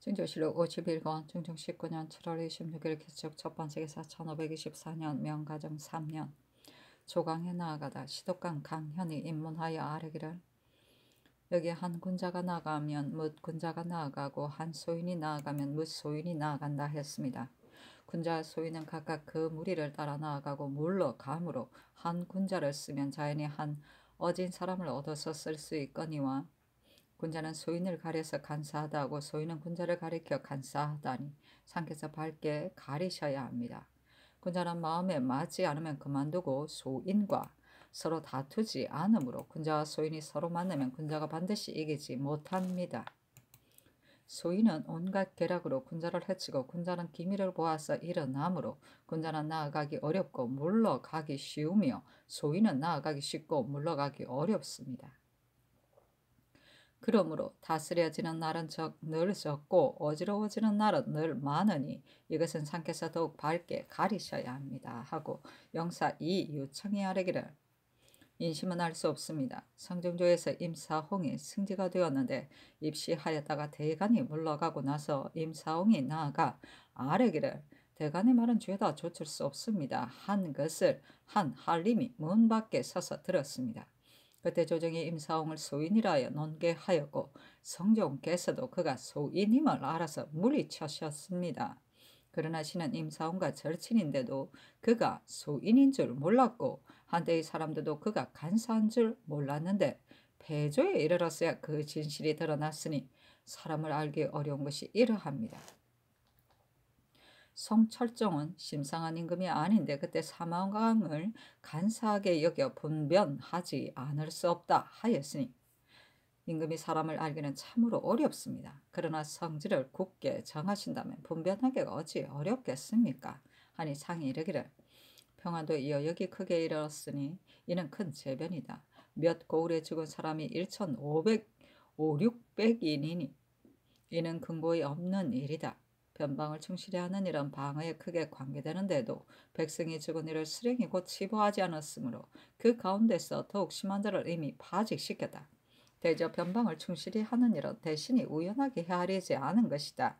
증조실록 51권 증종 19년 7월 26일 개척 첫 번째 기사 1524년 명가정 3년 조강에 나아가다 시독강 강현이 입문하여 아르기를 여기 한 군자가 나가면 아뭇 군자가 나아가고 한 소인이 나아가면 뭇 소인이 나아간다 했습니다. 군자 소인은 각각 그 무리를 따라 나아가고 물러 감으로 한 군자를 쓰면 자연히 한 어진 사람을 얻어서 쓸 수 있거니와 군자는 소인을 가려서 간사하다 하고 소인은 군자를 가리켜 간사하다니 상께서 밝게 가리셔야 합니다. 군자는 마음에 맞지 않으면 그만두고 소인과 서로 다투지 않으므로 군자와 소인이 서로 만나면 군자가 반드시 이기지 못합니다. 소인은 온갖 계략으로 군자를 해치고 군자는 기미를 보아서 일어나므로 군자는 나아가기 어렵고 물러가기 쉬우며 소인은 나아가기 쉽고 물러가기 어렵습니다. 그러므로 다스려지는 날은 적 늘 적고 어지러워지는 날은 늘 많으니 이것은 상께서 더욱 밝게 가리셔야 합니다. 하고 영사 2 요청의 아래기를 인심은 알 수 없습니다. 성종조에서 임사홍이 승지가 되었는데 입시하였다가 대간이 물러가고 나서 임사홍이 나아가 아래기를 대간의 말은 죄다 조칠 수 없습니다. 한 것을 한 한림이 문 밖에 서서 들었습니다. 그때 조정이 임사홍을 소인이라 하여 논개하였고 성종께서도 그가 소인임을 알아서 물리쳤셨습니다. 그러나 신은 임사홍과 절친인데도 그가 소인인 줄 몰랐고 한때의 사람들도 그가 간사한 줄 몰랐는데 배조에 이르렀어야 그 진실이 드러났으니 사람을 알기 어려운 것이 이러합니다. 성철종은 심상한 임금이 아닌데 그때 사망왕을 간사하게 여겨 분변하지 않을 수 없다 하였으니 임금이 사람을 알기는 참으로 어렵습니다. 그러나 성질을 굳게 정하신다면 분변하기가 어찌 어렵겠습니까? 하니 상이 이르기를 평안도 이어 여기 크게 이르렀으니 이는 큰 재변이다. 몇 고을에 죽은 사람이 1,500, 5,600인이니 이는 근거에 없는 일이다. 변방을 충실히 하는 이런 방어에 크게 관계되는데도 백성이 죽은 이를 수령이곧 치부하지 않았으므로 그 가운데서 더욱 심한 자를 이미 파직시켰다. 대저 변방을 충실히 하는 일은 대신이 우연하게 헤아리지 않은 것이다.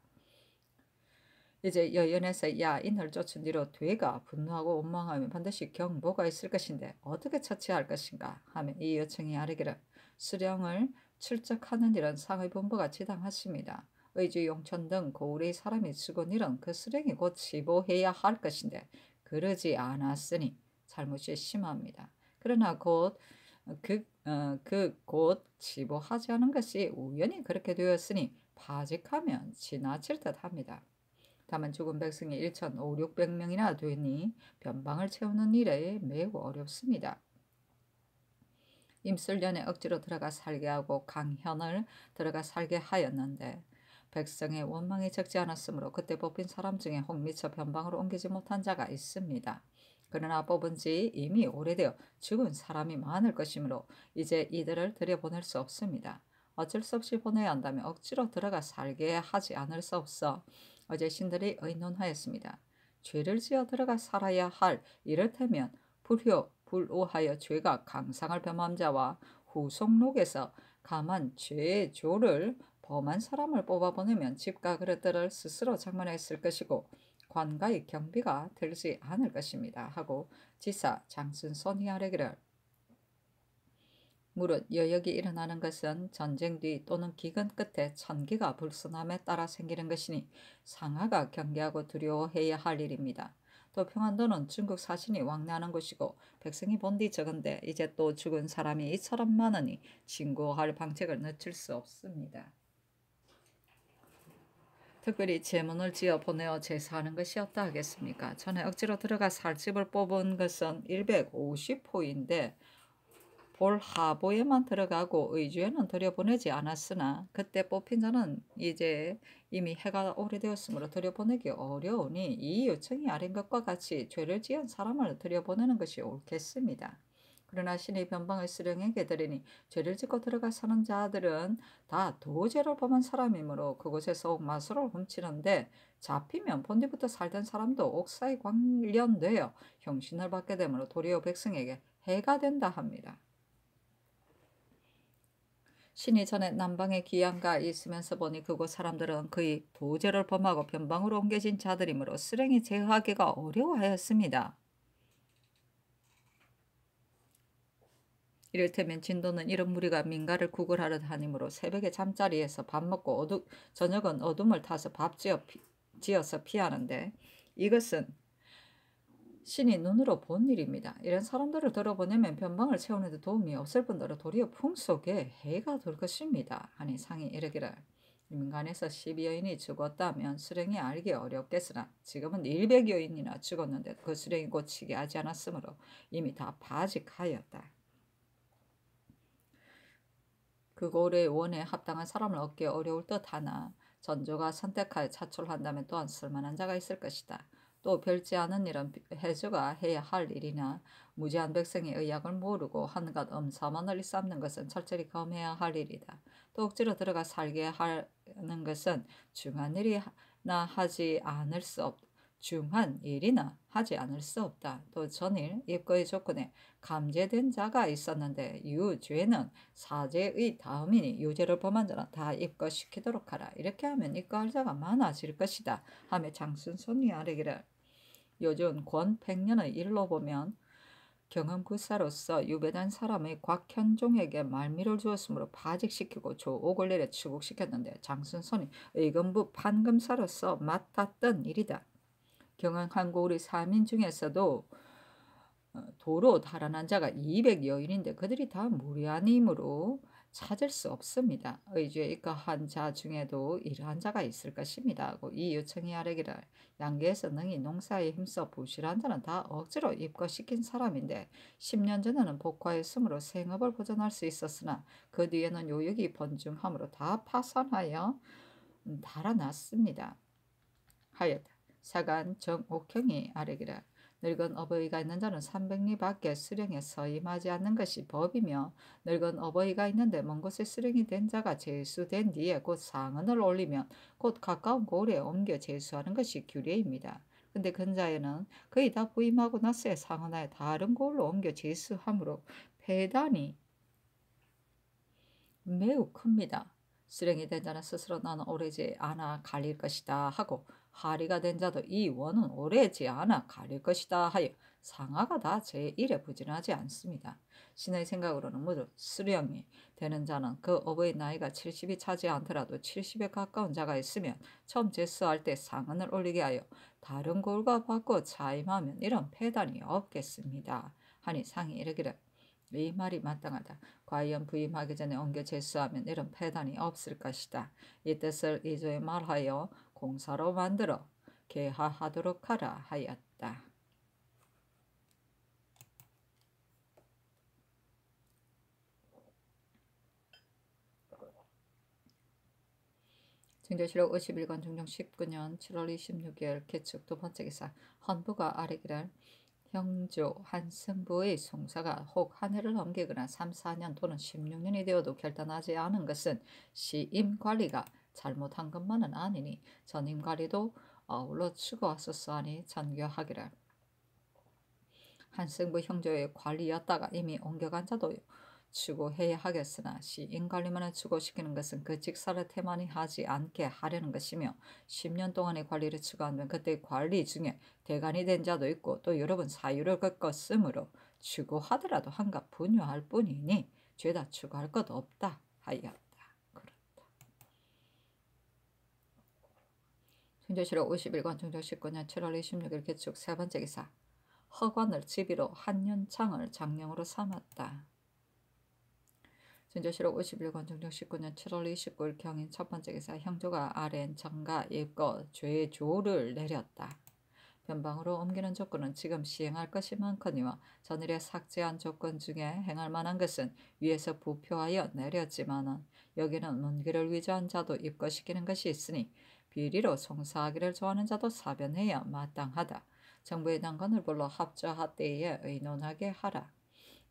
이제 여연에서 야인을 쫓은 뒤로 뒤가 분노하고 원망하면 반드시 경보가 있을 것인데 어떻게 처치할 것인가 하며 이 요청이 아르기를 수령을 출적하는 일은 상의 본부가 지당하십니다. 의주 용천 등 고을의 사람이 죽은 일은 그 수령이 곧 지보해야 할 것인데 그러지 않았으니 잘못이 심합니다. 그러나 곧그곧 어, 그, 어, 그 지보하지 않은 것이 우연히 그렇게 되었으니 바직하면 지나칠 듯합니다. 다만 죽은 백성이 1,500명이나 되니 변방을 채우는 일에 매우 어렵습니다. 임술년에 억지로 들어가 살게 하고 강현을 들어가 살게 하였는데 백성의 원망이 적지 않았으므로 그때 뽑힌 사람 중에 혹 미처 변방으로 옮기지 못한 자가 있습니다. 그러나 뽑은 지 이미 오래되어 죽은 사람이 많을 것이므로 이제 이들을 들여보낼 수 없습니다. 어쩔 수 없이 보내야 한다면 억지로 들어가 살게 하지 않을 수 없어 어제 신들이 의논하였습니다. 죄를 지어 들어가 살아야 할 이를테면 불효, 불오하여 죄가 강상을 범한 자와 후속록에서 가만 죄의 조를 범한 사람을 뽑아보내면 집과 그릇들을 스스로 장만했을 것이고 관가의 경비가 들지 않을 것입니다. 하고 지사 장순선이 아래기를 무릇 여역이 일어나는 것은 전쟁 뒤 또는 기근 끝에 천기가 불순함에 따라 생기는 것이니 상하가 경계하고 두려워해야 할 일입니다. 또 평안도는 중국 사신이 왕래하는 곳이고 백성이 본디 적은데 이제 또 죽은 사람이 이처럼 많으니 신고할 방책을 늦출 수 없습니다. 특별히 제문을 지어 보내어 제사하는 것이었다 하겠습니까? 전에 억지로 들어가 살집을 뽑은 것은 150호인데 볼하보에만 들어가고 의주에는 들여보내지 않았으나 그때 뽑힌 자는 이제 이미 해가 오래되었으므로 들여보내기 어려우니 이 요청이 아닌 것과 같이 죄를 지은 사람을 들여보내는 것이 옳겠습니다. 그러나 신이 변방을 수령해 게으르니 죄를 짓고 들어가 사는 자들은 다도제를 범한 사람이므로 그곳에서 옥마술을 훔치는데 잡히면 본디부터 살던 사람도 옥사에 관련되어 형신을 받게 되므로 도리어 백성에게 해가 된다 합니다. 신이 전에 남방의 기양가 있으면서 보니 그곳 사람들은 그의 도제를 범하고 변방으로 옮겨진 자들이므로 쓰랭이 제하기가 어려워하였습니다. 이를테면 진도는 이런 무리가 민가를 구걸하려 하니므로 새벽에 잠자리에서 밥 먹고 어두, 저녁은 어둠을 타서 밥 지어 피, 지어서 피하는데 이것은 신이 눈으로 본 일입니다. 이런 사람들을 들어보내면 변방을 채우는 데 도움이 없을 뿐더러 도리어 풍 속에 해가 돌 것입니다. 아니 상이 이르기를 민간에서 12여인이 죽었다면 수령이 알기 어렵겠으나 지금은 100여인이나 죽었는데 그 수령이 고치게 하지 않았으므로 이미 다바직하였다 그고래의 원에 합당한 사람을 얻기 어려울 듯하나 전조가 선택하여 차출한다면 또한 쓸만한 자가 있을 것이다. 또 별지 않은 일은 해주가 해야 할 일이나 무지한 백성의 의약을 모르고 한갓 엄사만을 일삼는 것은 철저히 검해야 할 일이다. 또 억지로 들어가 살게 하는 것은 중한 일이나 하지 않을 수 없다. 중한 일이나 하지 않을 수 없다. 또 전일 입거의 조건에 감제된 자가 있었는데 유죄는 사죄의 다음이니 유죄를 범한 자는 다 입거시키도록 하라. 이렇게 하면 입거할 자가 많아질 것이다. 하며 장순손이 아래기를 요즘 권1년의 일로 보면 경험구사로서 유배된 사람의 곽현종에게 말미를 주었으므로 파직시키고 조옥을 내려 추국시켰는데 장순손이 의금부 판금사로서 맡았던 일이다. 경항한국 우리 사민 중에서도 어, 도로 달아난 자가 200여인인데 그들이 다 무리한 힘으로 찾을 수 없습니다. 의주에 입가한 자 중에도 이러한 자가 있을 것입니다. 이 요청이 아래기를 양계에서 능히 농사에 힘써 부실한 자는 다 억지로 입거시킨 사람인데 10년 전에는 복화했으므로 생업을 보존할 수 있었으나 그 뒤에는 요역이 번중함으로 다 파산하여 음, 달아났습니다. 하여 사간 정옥형이 아래기라 늙은 어버이가 있는 자는 3 0 0리 밖에 수령에 서임하지 않는 것이 법이며 늙은 어버이가 있는데 먼 곳에 수령이 된 자가 제수된 뒤에 곧 상언을 올리면 곧 가까운 고을에 옮겨 제수하는 것이 규례입니다. 근데 근자에는 거의 다 부임하고 나서의 상언하에 다른 고을로 옮겨 제수함으로 폐단이 매우 큽니다. 수령이 된 자는 스스로 나는 오래지 않아 갈릴 것이다 하고 하리가 된 자도 이 원은 오래지 않아 가릴 것이다 하여 상하가 다 제일에 부진하지 않습니다. 신의 생각으로는 모두 수령이 되는 자는 그 어부의 나이가 70이 차지 않더라도 70에 가까운 자가 있으면 처음 제수할 때 상은을 올리게 하여 다른 골과 받고 차임하면 이런 패단이 없겠습니다. 하니 상이 이르기를 이 말이 마땅하다. 과연 부임하기 전에 옮겨 제수하면 이런 패단이 없을 것이다. 이 뜻을 이조에 말하여 공사로 만들어 개화하도록 하라 하였다. 증조실록 51권 중종 19년 7월 26일 개축 두 번째 기사 헌부가 아래기를 형조 한승부의 송사가 혹 한 해를 넘기거나 3, 4년 또는 16년이 되어도 결단하지 않은 것은 시임 관리가 잘못한 것만은 아니니 전임관리도 아울러 어, 추구하소서하니 전교하기를 한승부 형제의 관리였다가 이미 옮겨간 자도 추구해야 하겠으나 시인관리만을 추구시키는 것은 그 직사를 태만히 하지 않게 하려는 것이며 10년 동안의 관리를 추구하면 그때 관리 중에 대간이 된 자도 있고 또 여러 번 사유를 겪었으므로 추구하더라도 한가 분유할 뿐이니 죄다 추구할 것 없다 하여 중조실로 51권, 중조십구년 7월 26일 개축 세 번째 기사 허관을 지비로 한년창을 장령으로 삼았다. 중조시록 51권, 중조1 9년 7월 29일 경인 첫 번째 기사 형조가 아랜 정가 일거 죄의 조를 내렸다. 변방으로 옮기는 조건은 지금 시행할 것이 많거니와 전일에 삭제한 조건 중에 행할 만한 것은 위에서 부표하여 내렸지만은 여기는 문기를 위조한 자도 입거시키는 것이 있으니 비리로 송사하기를 좋아하는 자도 사변해야 마땅하다. 정부의 난관을 불러 합자하 때에 의논하게 하라.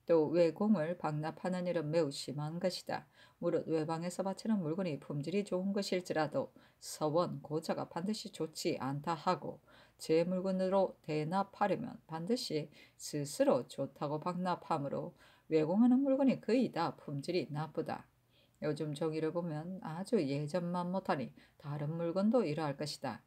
또 외공을 박납하는 일은 매우 심한 것이다. 무릇 외방에서 바치는 물건이 품질이 좋은 것일지라도 서원 고자가 반드시 좋지 않다 하고 제 물건으로 대납하려면 반드시 스스로 좋다고 박납하므로 외공하는 물건이 거의 다 품질이 나쁘다. 요즘 저기를 보면 아주 예전만 못하니 다른 물건도 이러할 것이다.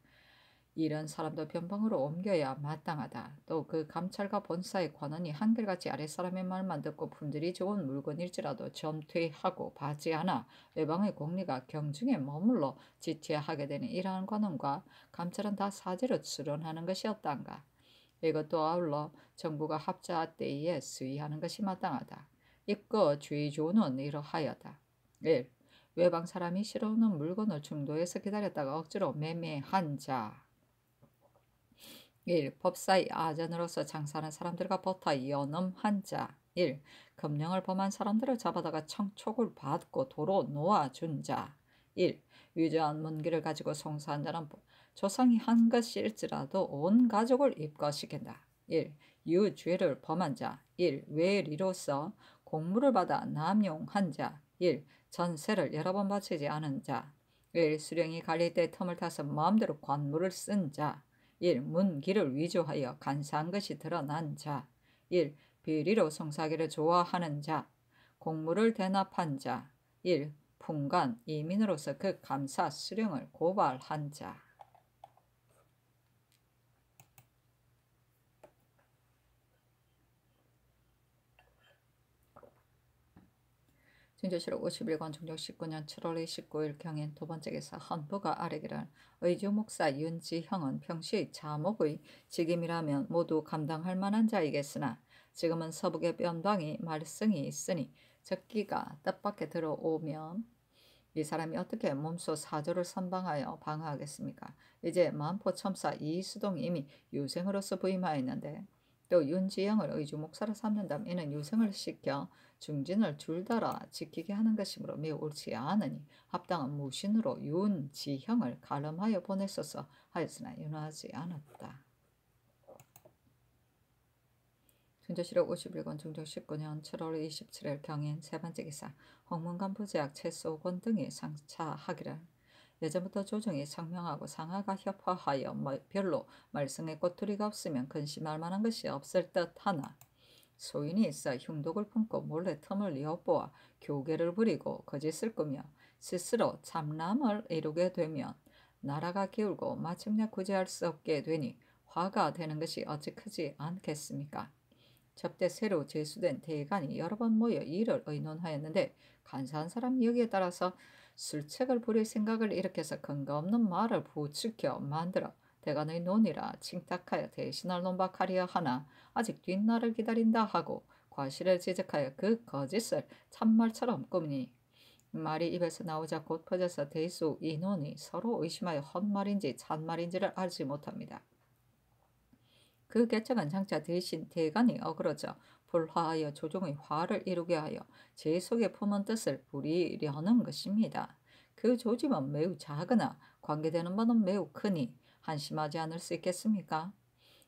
이런 사람도 변방으로 옮겨야 마땅하다. 또 그 감찰과 본사의 권한이 한결같이 아랫사람의 말만 듣고 품질이 좋은 물건일지라도 점퇴하고 받지 않아 외방의 공리가 경중에 머물러 지체하게 되니 이러한 권한과 감찰은 다 사제로 출원하는 것이었단가. 이것도 아울러 정부가 합자 때에 수의하는 것이 마땅하다. 입거 주의조는 이러하여다. 1. 외방 사람이 싫어하는 물건을 중도에서 기다렸다가 억지로 매매한 자. 1. 법사의 아전으로서 장사하는 사람들과 버타 연음한 자. 1. 금령을 범한 사람들을 잡아다가 청촉을 받고 도로 놓아준 자. 1. 위조한 문기를 가지고 송사한 자는 조상이 한 것일지라도 온 가족을 입거시킨다. 1. 유죄를 범한 자. 1. 외리로서 공물을 받아 남용한 자. 1. 전세를 여러 번 바치지 않은 자, 1. 수령이 갈릴 때 틈을 타서 마음대로 관물을 쓴 자, 1. 문기를 위조하여 간사한 것이 드러난 자, 1. 비리로 성사기를 좋아하는 자, 공물을 대납한 자, 1. 풍간, 이민으로서 그 감사 수령을 고발한 자. 중조실록 51권 중조 19년 7월 29일 경인 두 번째 기사 헌부가 아래기를 의주 목사 윤지형은 평시 자목의 직임이라면 모두 감당할 만한 자이겠으나 지금은 서북의 변방이 말썽이 있으니 적기가 뜻밖에 들어오면 이 사람이 어떻게 몸소 사조를 선방하여 방어하겠습니까? 이제 만포 첨사 이수동 이미 유생으로서 부임하였는데 또 윤지영을 의주 목사로 삼는다면 이는 유생을 시켜 중진을 줄다라 지키게 하는 것이므로 매우 옳지 않으니 합당한 무신으로 윤지형을 가름하여 보냈어서 하였으나 윤하지 않았다. 중조실록 51권 중조 19년 7월 27일 경인 세 번째 기사 홍문관 부제학 채소권 등이 상차하기를 예전부터 조정이 성명하고 상하가 협화하여 뭐, 별로 말썽에 꼬투리가 없으면 근심할 만한 것이 없을 듯 하나 소인이 있어 흉독을 품고 몰래 틈을 엿보아 교계를 부리고 거짓을 꾸며 스스로 참남을 이루게 되면 나라가 기울고 마침내 구제할 수 없게 되니 화가 되는 것이 어찌 크지 않겠습니까? 접대 새로 제수된 대간이 여러 번 모여 일을 의논하였는데 간사한 사람 여기에 따라서 술책을 부릴 생각을 일으켜서 근거 없는 말을 부추겨 만들어 대간의 논이라 칭탁하여 대신할 논박하리어 하나 아직 뒷날을 기다린다 하고 과실을 지적하여 그 거짓을 참말처럼 꾸미니 말이 입에서 나오자 곧 퍼져서 대수 인원이 서로 의심하여 헛말인지 잔말인지를 알지 못합니다. 그 개척은 장차 대신 대간이 어그러져 불화하여 조종의 화를 이루게 하여 제 속에 품은 뜻을 부리려는 것입니다. 그 조짐은 매우 작으나 관계되는 바는 매우 크니 한심하지 않을 수 있겠습니까?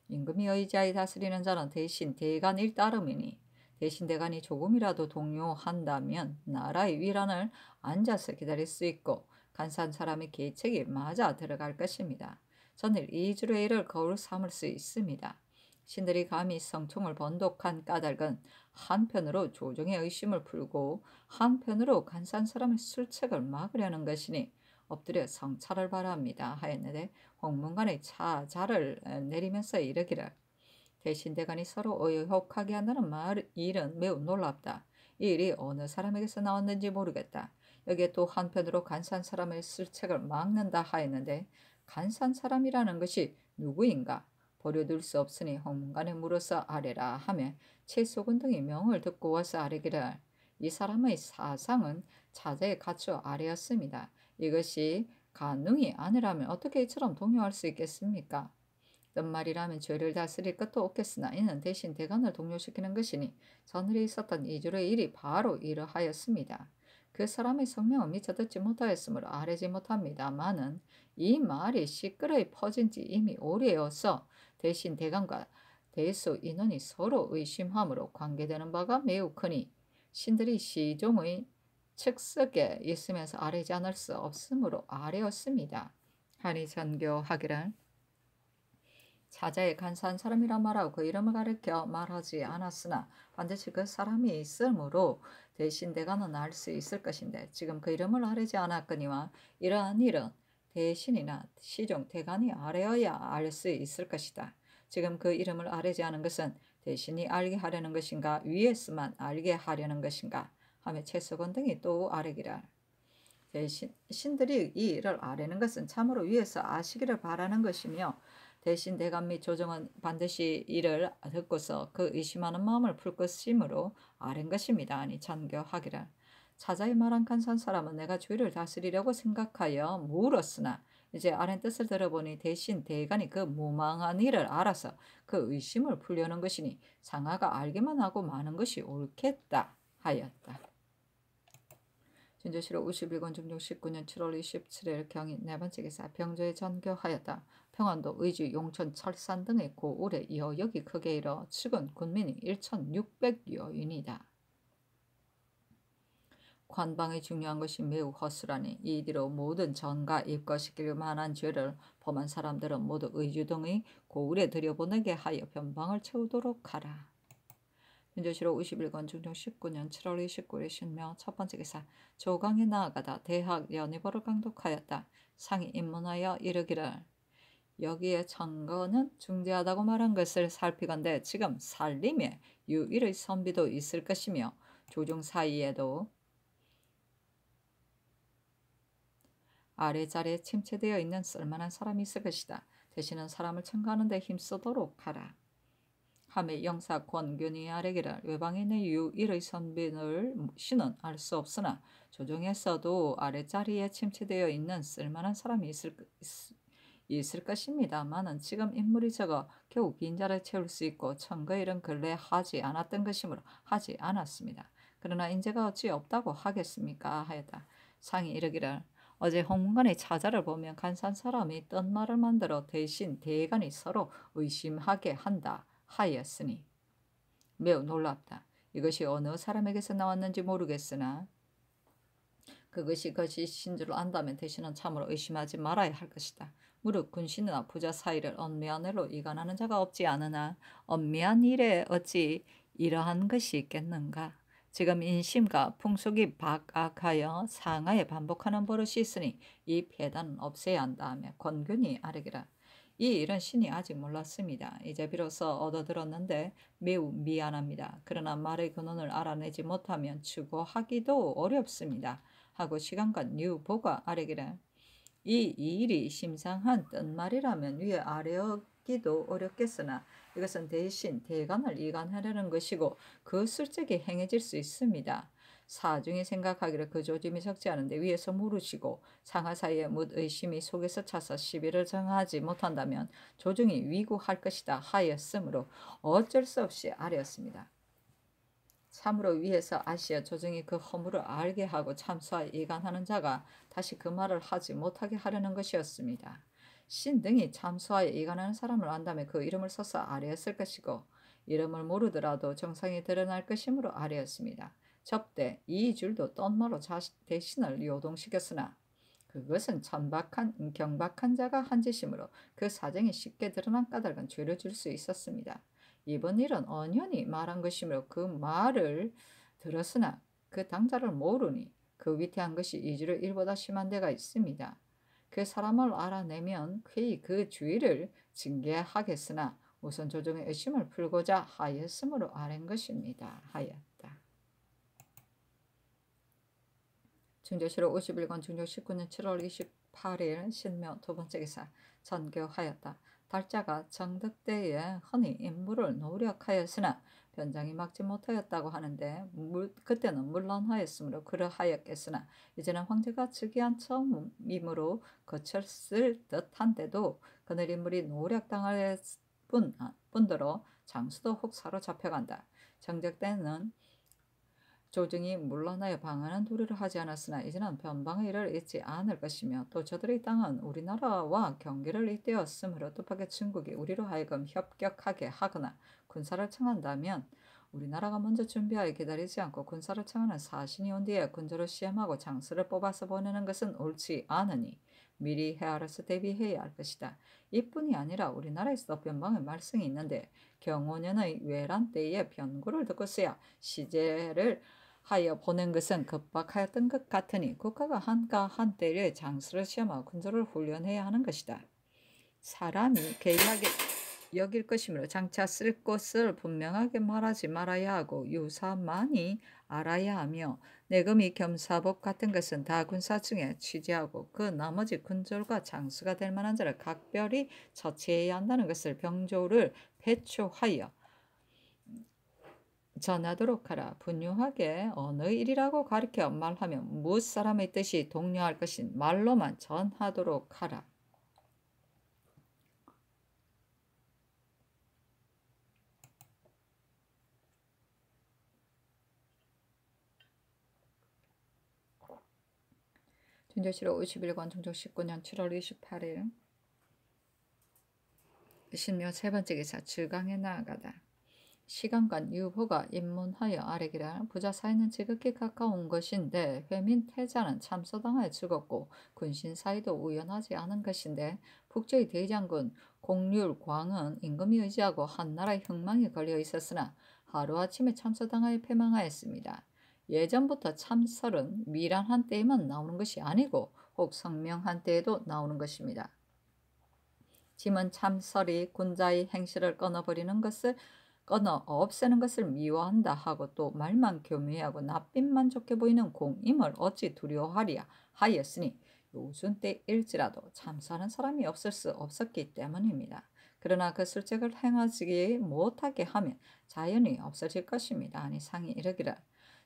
임금이 의자에 다스리는 자는 대신 대간일 따름이니 대신 대간이 조금이라도 동요한다면 나라의 위란을 앉아서 기다릴 수 있고 간사한 사람의 계책이 맞아 들어갈 것입니다. 전일 이주의 일을 거울 삼을 수 있습니다. 신들이 감히 성총을 번독한 까닭은 한편으로 조정의 의심을 풀고 한편으로 간사한 사람의 술책을 막으려는 것이니 엎드려 성찰을 바랍니다. 하였는데 홍문관의 차자를 내리면서 이르기를 대신대관이 서로 의혹하게 한다는 말 일은 매우 놀랍다. 이 일이 어느 사람에게서 나왔는지 모르겠다. 여기에 또 한편으로 간산 사람의 슬책을 막는다 하였는데 간산 사람이라는 것이 누구인가? 버려둘 수 없으니 홍문관에 물어서 아래라 하며 최소근 등이 명을 듣고 와서 아래기를 이 사람의 사상은 자제에 갖추 아래였습니다. 이것이 가능이 아니라면 어떻게 이처럼 동요할 수 있겠습니까? 뜬말이라면 죄를 다스릴 것도 없겠으나 이는 대신 대관을 동요시키는 것이니 전늘에 있었던 이주의 일이 바로 이러하였습니다. 그 사람의 성명은 미처 듣지 못하였으므로 아뢰지 못합니다만은 이 말이 시끄러이 퍼진 지 이미 오래여서 대신 대관과 대수 인원이 서로 의심함으로 관계되는 바가 매우 크니 신들이 시종의 즉석에 있으면서 아뢰지 않을 수 없으므로 아뢰었습니다. 하니 전교하기를 자자의 간사한 사람이라 말하고 그 이름을 가리켜 말하지 않았으나 반드시 그 사람이 있으므로 대신 대가는 알 수 있을 것인데 지금 그 이름을 아뢰지 않았거니와 이러한 일은 대신이나 시종 대간이 아뢰어야 알 수 있을 것이다. 지금 그 이름을 아뢰지 않은 것은 대신이 알게 하려는 것인가 위에서만 알게 하려는 것인가 하며 채석건등이또 아래기라. 대신 예, 신들이 이일 아래는 것은 참으로 위에서 아시기를 바라는 것이며 대신 대감 및 조정은 반드시 이를 듣고서 그 의심하는 마음을 풀 것이므로 아랜 것입니다. 아니 참교하기라. 차자의 마랑칸 산 사람은 내가 주의를 다스리려고 생각하여 물었으나 이제 아랜 뜻을 들어보니 대신 대간이 그 무망한 일을 알아서 그 의심을 풀려는 것이니 상하가 알기만 하고 마는 것이 옳겠다 하였다. 진주시로 51권 중종 19년 7월 27일 경인 네 번째 기사 병조에 전교하였다. 평안도 의주 용천 철산 등의 고울에 이어 여기 크게 이르 측은 군민이 1600여인이다. 관방이 중요한 것이 매우 허술하니 이뒤로 모든 전가 입거시킬 만한 죄를 범한 사람들은 모두 의주 등의 고울에 들여보내게 하여 변방을 채우도록 하라. 민주시로 5 1권 중종 19년 7월 29일 신명 첫 번째 기사 조강이 나아가다 대학 연희보를 강독하였다. 상이 입문하여 이르기를 여기에 천거는 중대하다고 말한 것을 살피건데 지금 살림에 유일의 선비도 있을 것이며 조종 사이에도 아래자리에 침체되어 있는 쓸만한 사람이 있을 것이다. 대신은 사람을 청가하는 데 힘쓰도록 하라. 함의 영사 권균이 아래기를 외방인의 유일의 선빈을 신은 알 수 없으나 조정에서도 아래자리에 침체되어 있는 쓸만한 사람이 있을, 그, 있을 것입니다만은 지금 인물이 적어 겨우 빈자를 채울 수 있고 천거일은 근래 하지 않았던 것이므로 하지 않았습니다. 그러나 인재가 어찌 없다고 하겠습니까? 하였다. 상이 이르기를 어제 홍문관의 차자를 보면 간산 사람이 떤 말을 만들어 대신 대간이 서로 의심하게 한다. 하였으니 매우 놀랍다. 이것이 어느 사람에게서 나왔는지 모르겠으나 그것이 것이신 줄 안다면 대신은 참으로 의심하지 말아야 할 것이다. 무릇 군신이나 부자 사이를 엄미한 일로 이간하는 자가 없지 않으나 엄미한 일에 어찌 이러한 것이 있겠는가? 지금 인심과 풍속이 박악하여 상하에 반복하는 버릇이 있으니 이 폐단은 없애야 한다 며 권균이 아뢰기라. 이 일은 신이 아직 몰랐습니다. 이제 비로소 얻어들었는데 매우 미안합니다. 그러나 말의 근원을 알아내지 못하면 추구하기도 어렵습니다. 하고 시간간 뉴보가 아래기를 이 일이 심상한 뜻말이라면 위에 아래어기도 어렵겠으나 이것은 대신 대간을 이간하려는 것이고 그 술적이 행해질 수 있습니다. 사중에 생각하기를 그 조짐이 적지 않은데 위에서 물으시고 상하 사이에 묻 의심이 속에서 차서 시비를 정하지 못한다면 조정이 위구할 것이다 하였으므로 어쩔 수 없이 아래였습니다. 참으로 위에서 아시아 조정이 그 허물을 알게 하고 참수와 이간하는 자가 다시 그 말을 하지 못하게 하려는 것이었습니다. 신 등이 참수하에 간하는 사람을 안다면 그 이름을 써서 아뢰었을 것이고 이름을 모르더라도 정상이 드러날 것이므로 아뢰었습니다. 접대 이줄도 똥머로 대신을 요동시켰으나 그것은 천박한 경박한 자가 한 짓이므로 그 사정이 쉽게 드러난 까닭은 죄를 줄수 있었습니다. 이번 일은 언연히 말한 것이므로 그 말을 들었으나 그 당자를 모르니 그 위태한 것이 이주를 일보다 심한 데가 있습니다. 그 사람을 알아내면 쾌히 그 주의를 징계하겠으나 우선 조정의 의심을 풀고자 하였으므로 아는 것입니다. 하여. 증조시로 51권 증조 19년 7월 28일 신묘 두 번째 기사 전교하였다. 달자가 정득대에 흔히 임무를 노력하였으나 변장이 막지 못하였다고 하는데 물, 그때는 물론하였으므로 그러하였겠으나 이제는 황제가 즉위한 처음이므로 거쳤을 듯한데도 그늘 인물이 노력당할 뿐, 아, 뿐더러 장수도 혹사로 잡혀간다. 정적대는 조정이 물러나여 방하는 도리를 하지 않았으나 이제는 변방의 일을 잊지 않을 것이며 또 저들의 땅은 우리나라와 경계를 잇대었으므로 뜻밖의 중국이 우리로 하여금 협격하게 하거나 군사를 청한다면 우리나라가 먼저 준비하여 기다리지 않고 군사를 청하는 사신이 온 뒤에 군주를 시험하고 장수를 뽑아서 보내는 것은 옳지 않으니 미리 헤아려서 대비해야 할 것이다. 이뿐이 아니라 우리나라에서 변방의 말씀이 있는데 경호년의 외란 때에 변구를 듣고서야 시제를 하여 보낸 것은 급박하였던 것 같으니 국가가 한가 한때를 장수를 시험하고 군사를 훈련해야 하는 것이다. 사람이 계략에 여길 것이므로 장차 쓸 것을 분명하게 말하지 말아야 하고 유사만이 알아야 하며 내금이 겸사법 같은 것은 다 군사 중에 취재하고 그 나머지 군졸과 장수가 될 만한 자를 각별히 처치해야 한다는 것을 병조를 배초하여 전하도록 하라. 분유하게 어느 일이라고 가르켜 말하면 무엇 사람의 뜻이 동요할 것인 말로만 전하도록 하라. 준절시로 51권 종종 19년 7월 28일 신묘 세 번째 기사 즐강에 나아가다. 시간간 유보가 입문하여 아래기라 부자 사이는 지극히 가까운 것인데 회민 태자는 참서당하여 죽었고 군신 사이도 우연하지 않은 것인데 북조의 대장군 공률 광은 임금이 의지하고 한나라의 흥망에 걸려 있었으나 하루아침에 참서당하여 패망하였습니다. 예전부터 참설은 미란 한때에만 나오는 것이 아니고 혹 성명 한때에도 나오는 것입니다. 짐은 참설이 군자의 행실을 끊어버리는 것을 끊어 없애는 것을 미워한다 하고 또 말만 교묘하고 낯빛만 좋게 보이는 공임을 어찌 두려워하랴 하였으니 요즘 때일지라도 참사는 하 사람이 없을 수 없었기 때문입니다. 그러나 그 술책을 행하지 못하게 하면 자연히 없어질 것입니다. 아니 상이 이러기를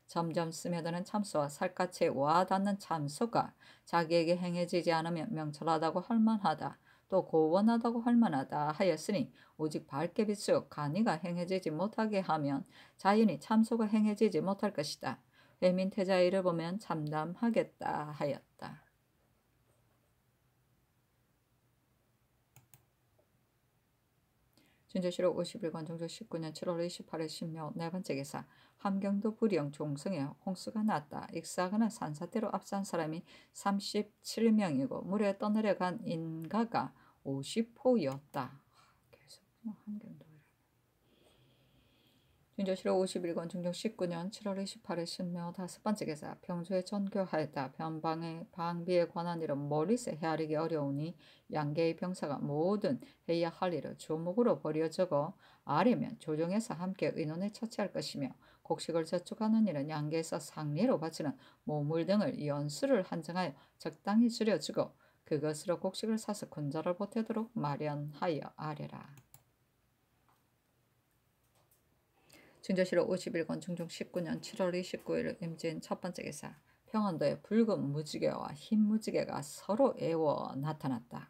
점점 스며드는 참소와 살갗에 와닿는 참소가 자기에게 행해지지 않으면 명철하다고 할 만하다. 또 고원하다고 할 만하다 하였으니 오직 밝게 비추 간이가 행해지지 못하게 하면 자연히 참소가 행해지지 못할 것이다. 외민태자 이를 보면 참담하겠다 하였다. 준조시록 51권 종조 19년 7월 28일 신묘 네 번째 기사 함경도 부령 종성에 홍수가 났다. 익사거나 산사태로 앞산 사람이 37명이고 물에 떠내려간 인가가 50호였다. 계속 한경도 윤조실로 51권 중종 19년 7월 28일 신묘 다섯 번째 계사 평소에 전교하였다. 변방의 방비에 관한 일은 머리서 헤아리기 어려우니 양계의 병사가 모든 해야 할 일을 주목으로 버려 적어 아래면 조정에서 함께 의논에 처치할 것이며 곡식을 저축하는 일은 양계에서 상례로 바치는 모물 등을 연수를 한정하여 적당히 줄여주고 그것으로 곡식을 사서 군자를 보태도록 마련하여 아래라 중조시로 51권 중종 19년 7월 29일 임진 첫 번째 기사 평안도의 붉은 무지개와 흰 무지개가 서로 애워 나타났다.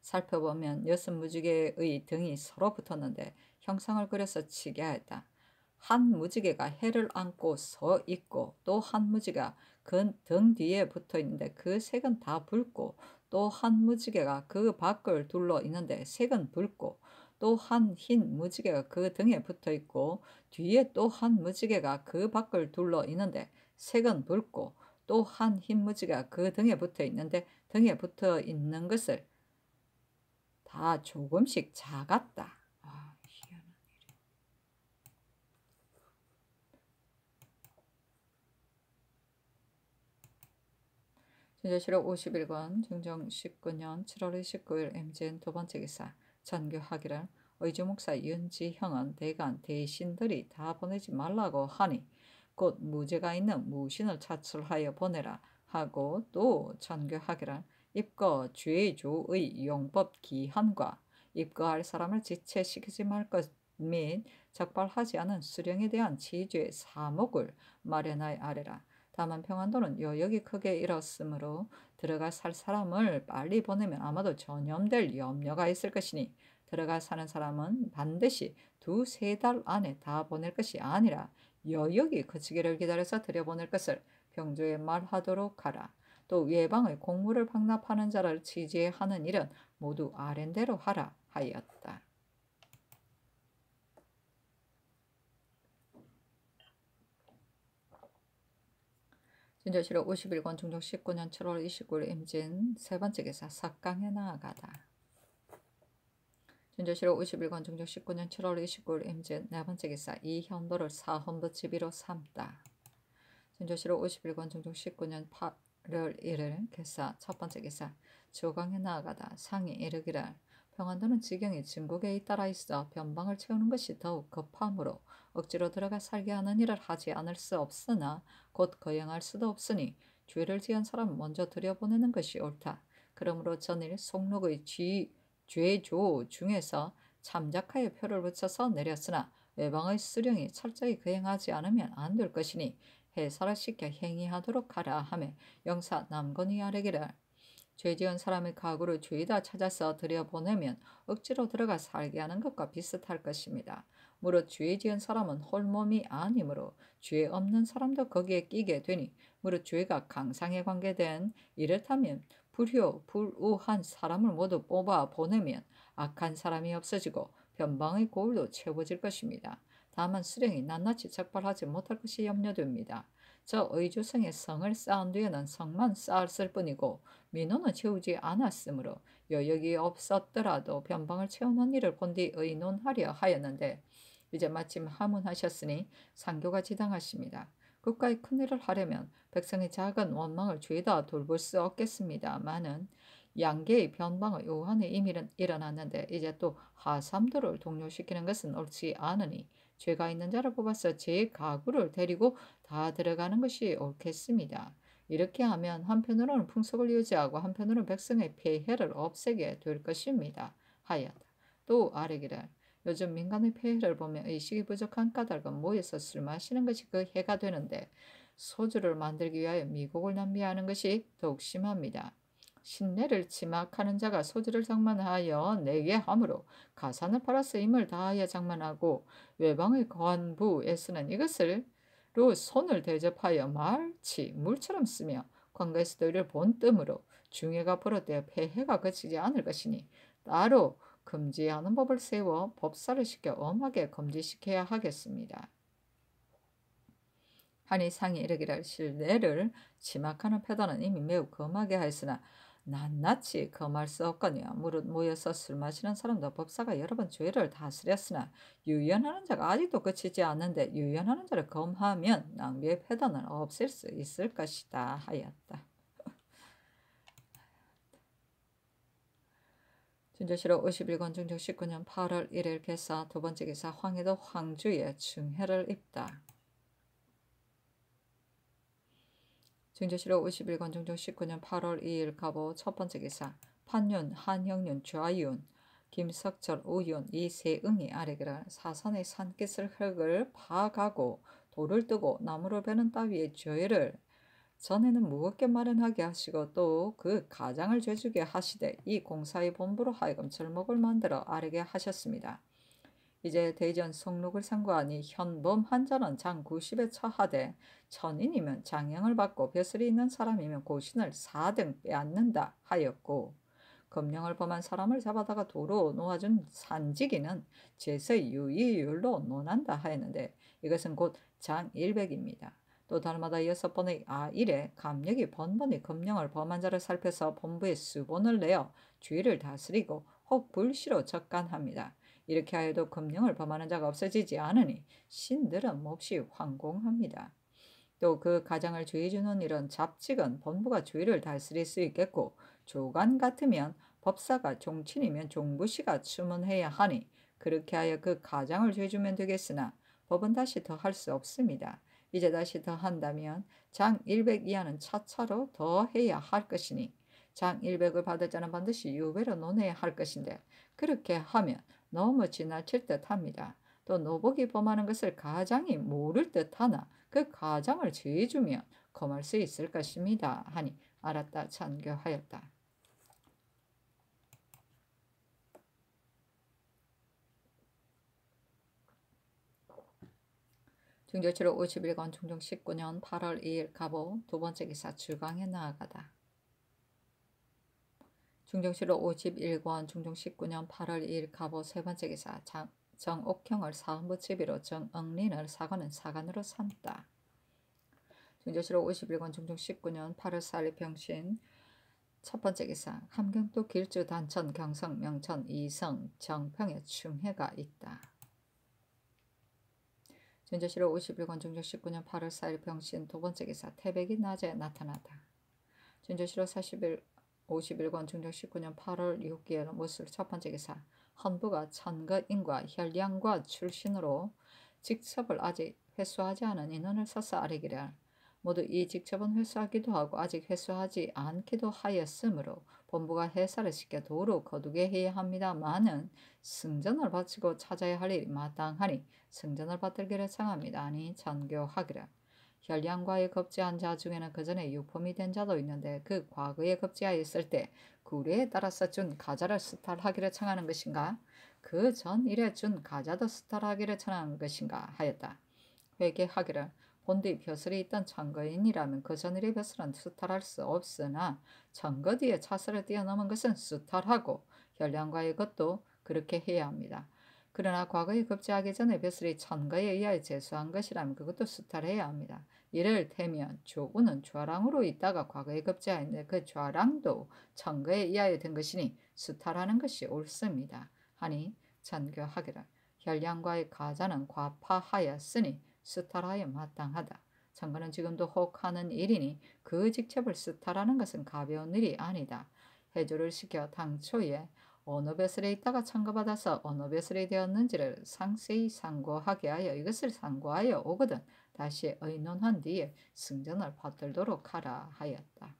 살펴보면 여섯 무지개의 등이 서로 붙었는데 형상을 그려서 치게 하였다. 한 무지개가 해를 안고 서 있고 또 한 무지개가 그등 뒤에 붙어 있는데 그 색은 다 붉고 또 한 무지개가 그 밖을 둘러 있는데 색은 붉고 또 한 흰 무지개가 그 등에 붙어 있고 뒤에 또 한 무지개가 그 밖을 둘러 있는데 색은 붉고 또 한 흰 무지개가 그 등에 붙어 있는데 등에 붙어 있는 것을 다 조금씩 작았다. 전자시록 51권 중정 19년 7월 29일 MGN 두 번째 기사 전교 학위를 의주목사 윤지형은 대간 대신들이 다 보내지 말라고 하니 곧 무죄가 있는 무신을 차출하여 보내라 하고 또 전교 학위를 입거 죄조의 용법 기한과 입거할 사람을 지체시키지 말 것 및 적발하지 않은 수령에 대한 지죄 사목을 마련하여 아래라. 다만 평안도는 여역이 크게 잃었으므로 들어가 살 사람을 빨리 보내면 아마도 전염될 염려가 있을 것이니 들어가 사는 사람은 반드시 두세 달 안에 다 보낼 것이 아니라 여역이 거치기를 기다려서 들여보낼 것을 병조에 말하도록 하라. 또 예방의 공물을 박납하는 자를 지지하는 일은 모두 아랜대로 하라 하였다. 진절실록 51권 중종 19년 7월 29일 임진 세 번째 기사 삭강에 나아가다. 진절실록 51권 중종 19년 7월 29일 임진 네 번째 기사 이현도를 사헌부 지비로 삼다. 진절실록 51권 중종 19년 8월 1일 기사 첫 번째 기사 조강에 나아가다 상이 이르기를 평안도는 지경이 진국에 잇따라 있어 변방을 채우는 것이 더욱 급함으로 억지로 들어가 살게 하는 일을 하지 않을 수 없으나 곧 거행할 수도 없으니 죄를 지은 사람 먼저 들여보내는 것이 옳다. 그러므로 전일 속록의 쥐, 죄조 중에서 참작하여 표를 붙여서 내렸으나 외방의 수령이 철저히 거행하지 않으면 안 될 것이니 해사를 시켜 행위하도록 하라 하며 영사 남건이 아래기를 죄 지은 사람의 가구를 죄다 찾아서 들여보내면 억지로 들어가 살게 하는 것과 비슷할 것입니다. 무릇 죄 지은 사람은 홀몸이 아니므로 죄 없는 사람도 거기에 끼게 되니 무릇 죄가 강상에 관계된 이렇다면 불효, 불우한 사람을 모두 뽑아 보내면 악한 사람이 없어지고 변방의 고울도 채워질 것입니다. 다만 수령이 낱낱이 적발하지 못할 것이 염려됩니다. 저 의주성의 성을 쌓은 뒤에는 성만 쌓았을 뿐이고 민원은 채우지 않았으므로 여역이 없었더라도 변방을 채우는 일을 본디 의논하려 하였는데 이제 마침 하문하셨으니 상교가 지당하십니다. 국가의 큰일을 하려면 백성의 작은 원망을 죄다 돌볼 수없겠습니다마는 양계의 변방의 요한의 임일는 일어났는데 이제 또 하삼도를 동료시키는 것은 옳지 않으니 죄가 있는 자를 뽑아서 죄 가구를 데리고 다 들어가는 것이 옳겠습니다. 이렇게 하면 한편으로는 풍속을 유지하고 한편으로는 백성의 폐해를 없애게 될 것입니다. 하였다. 또 아래기를 요즘 민간의 폐해를 보면 의식이 부족한 까닭은 모여서 술 마시는 것이 그 해가 되는데 소주를 만들기 위하여 미국을 낭비하는 것이 더욱 심합니다. 신뢰를 침악하는 자가 소지를 장만하여 내게 함으로 가산을 팔아 서임을 다하여 장만하고 외방의 관부에 서는 이것을 로 손을 대접하여 말치 물처럼 쓰며 관가에서도 이를 본뜸으로 중해가 벌어되 폐해가 거치지 않을 것이니 따로 금지하는 법을 세워 법사를 시켜 엄하게 금지시켜야 하겠습니다. 하니 상이 이르기를 실내를 지막하는 표단은 이미 매우 검하게 하였으나 낱낱이 금할수 없거니와 무릇 모여서 술 마시는 사람도 법사가 여러 번 죄를 다스렸으나 유연하는 자가 아직도 그치지 않는데 유연하는 자를 검하면 낭비의 패단을 없앨 수 있을 것이다 하였다. 진조시로 51권 중조 19년 8월 1일 개사 두 번째 기사 황해도 황주의 중해를 입다. 증조실록 51권 정종 19년 8월 2일 가보 첫 번째 기사 판윤, 한형윤, 좌윤, 김석철, 우윤 이세 응이 아래기라 사선의 산깃을 흙을 파가고 돌을 뜨고 나무를 베는 따위의 죄를 전에는 무겁게 마련하게 하시고 또 그 가장을 죄주게 하시되 이 공사의 본부로 하여금 절목을 만들어 아래게 하셨습니다. 이제 대전 송록을 상고하니 현범 한자는 장 90에 처하되 천인이면 장양을 받고 벼슬이 있는 사람이면 고신을 4등 빼앗는다 하였고 검령을 범한 사람을 잡아다가 도로 놓아준 산지기는 제세 유의율로 논한다 하였는데 이것은 곧장 100입니다. 또 달마다 여섯 번의 아일에 감력이 번번이 검령을 범한 자를 살펴서 본부에 수본을 내어 주의를 다스리고 혹 불시로 적간합니다. 이렇게 하여도 금령을 범하는 자가 없어지지 않으니 신들은 몹시 황공합니다. 또 그 가장을 주의 주는 일은 잡직은 본부가 주의를 다스릴 수 있겠고 조간 같으면 법사가 종친이면 종부씨가 추문해야 하니 그렇게 하여 그 가장을 죄주면 되겠으나 법은 다시 더 할 수 없습니다. 이제 다시 더 한다면 장100 이하는 차차로 더 해야 할 것이니 장 100을 받을 자는 반드시 유배로 논해야 할 것인데 그렇게 하면 너무 지나칠 듯합니다. 또 노복이 범하는 것을 가장이 모를 듯하나 그 가장을 죄주면 검할 수 있을 것입니다. 하니 알았다 찬교하였다. 중조치로 51권 중종 19년 8월 2일 가보 두 번째 기사 주강에 나아가다. 중정실로 51권 중정 19년 8월 2일 가보 세 번째 기사 장, 정옥형을 사헌부 집으로 정응린을 사관은 사관으로 삼다. 중정실로 51권 중정 19년 8월 4일 병신 첫 번째 기사 함경도 길주 단천 경성 명천 이성 정평의 충해가 있다. 중정실로 51권 중정 19년 8월 4일 병신 두 번째 기사 태백이 낮에 나타나다. 중정실로41권 51권 중력 19년 8월 6개월 무술 첫 번째 기사 헌부가 천거인과 혈량과 출신으로 직첩을 아직 회수하지 않은 인원을 써서 아래기를 모두 이 직첩은 회수하기도 하고 아직 회수하지 않기도 하였으므로 본부가 해사를 시켜 도로 거두게 해야 합니다만은 승전을 바치고 찾아야 할 일이 마땅하니 승전을 받들기를 청합니다. 아니 전교하기를 혈량과의 급제한 자 중에는 그 전에 유품이 된 자도 있는데 그과거의 급제하에 있을 때 구례에 그 따라서 준 가자를 수탈하기를 청하는 것인가? 그전 일에 준 가자도 수탈하기를 청하는 것인가? 하였다. 회개하기를 본디 벼슬이 있던 청거인이라면 그 전일의 벼슬은 수탈할 수 없으나 청거 뒤에 차슬을 뛰어넘은 것은 수탈하고 혈량과의 것도 그렇게 해야 합니다. 그러나 과거에 급제하기 전에 벼슬이 천거에 의하여 재수한 것이라면 그것도 수탈해야 합니다. 이를 테면 조우는 좌랑으로 있다가 과거에 급제하였는데 그 좌랑도 천거에 의하여 된 것이니 수탈하는 것이 옳습니다. 하니 전교하기를 혈량과의 가자는 과파하였으니 수탈하여 마땅하다. 천거는 지금도 혹하는 일이니 그 직첩을 수탈하는 것은 가벼운 일이 아니다. 해조를 시켜 당초에 어느 베슬에 있다가 창거받아서 어느 베슬이 되었는지를 상세히 상고하게 하여 이것을 상고하여 오거든 다시 의논한 뒤에 승전을 받들도록 하라 하였다.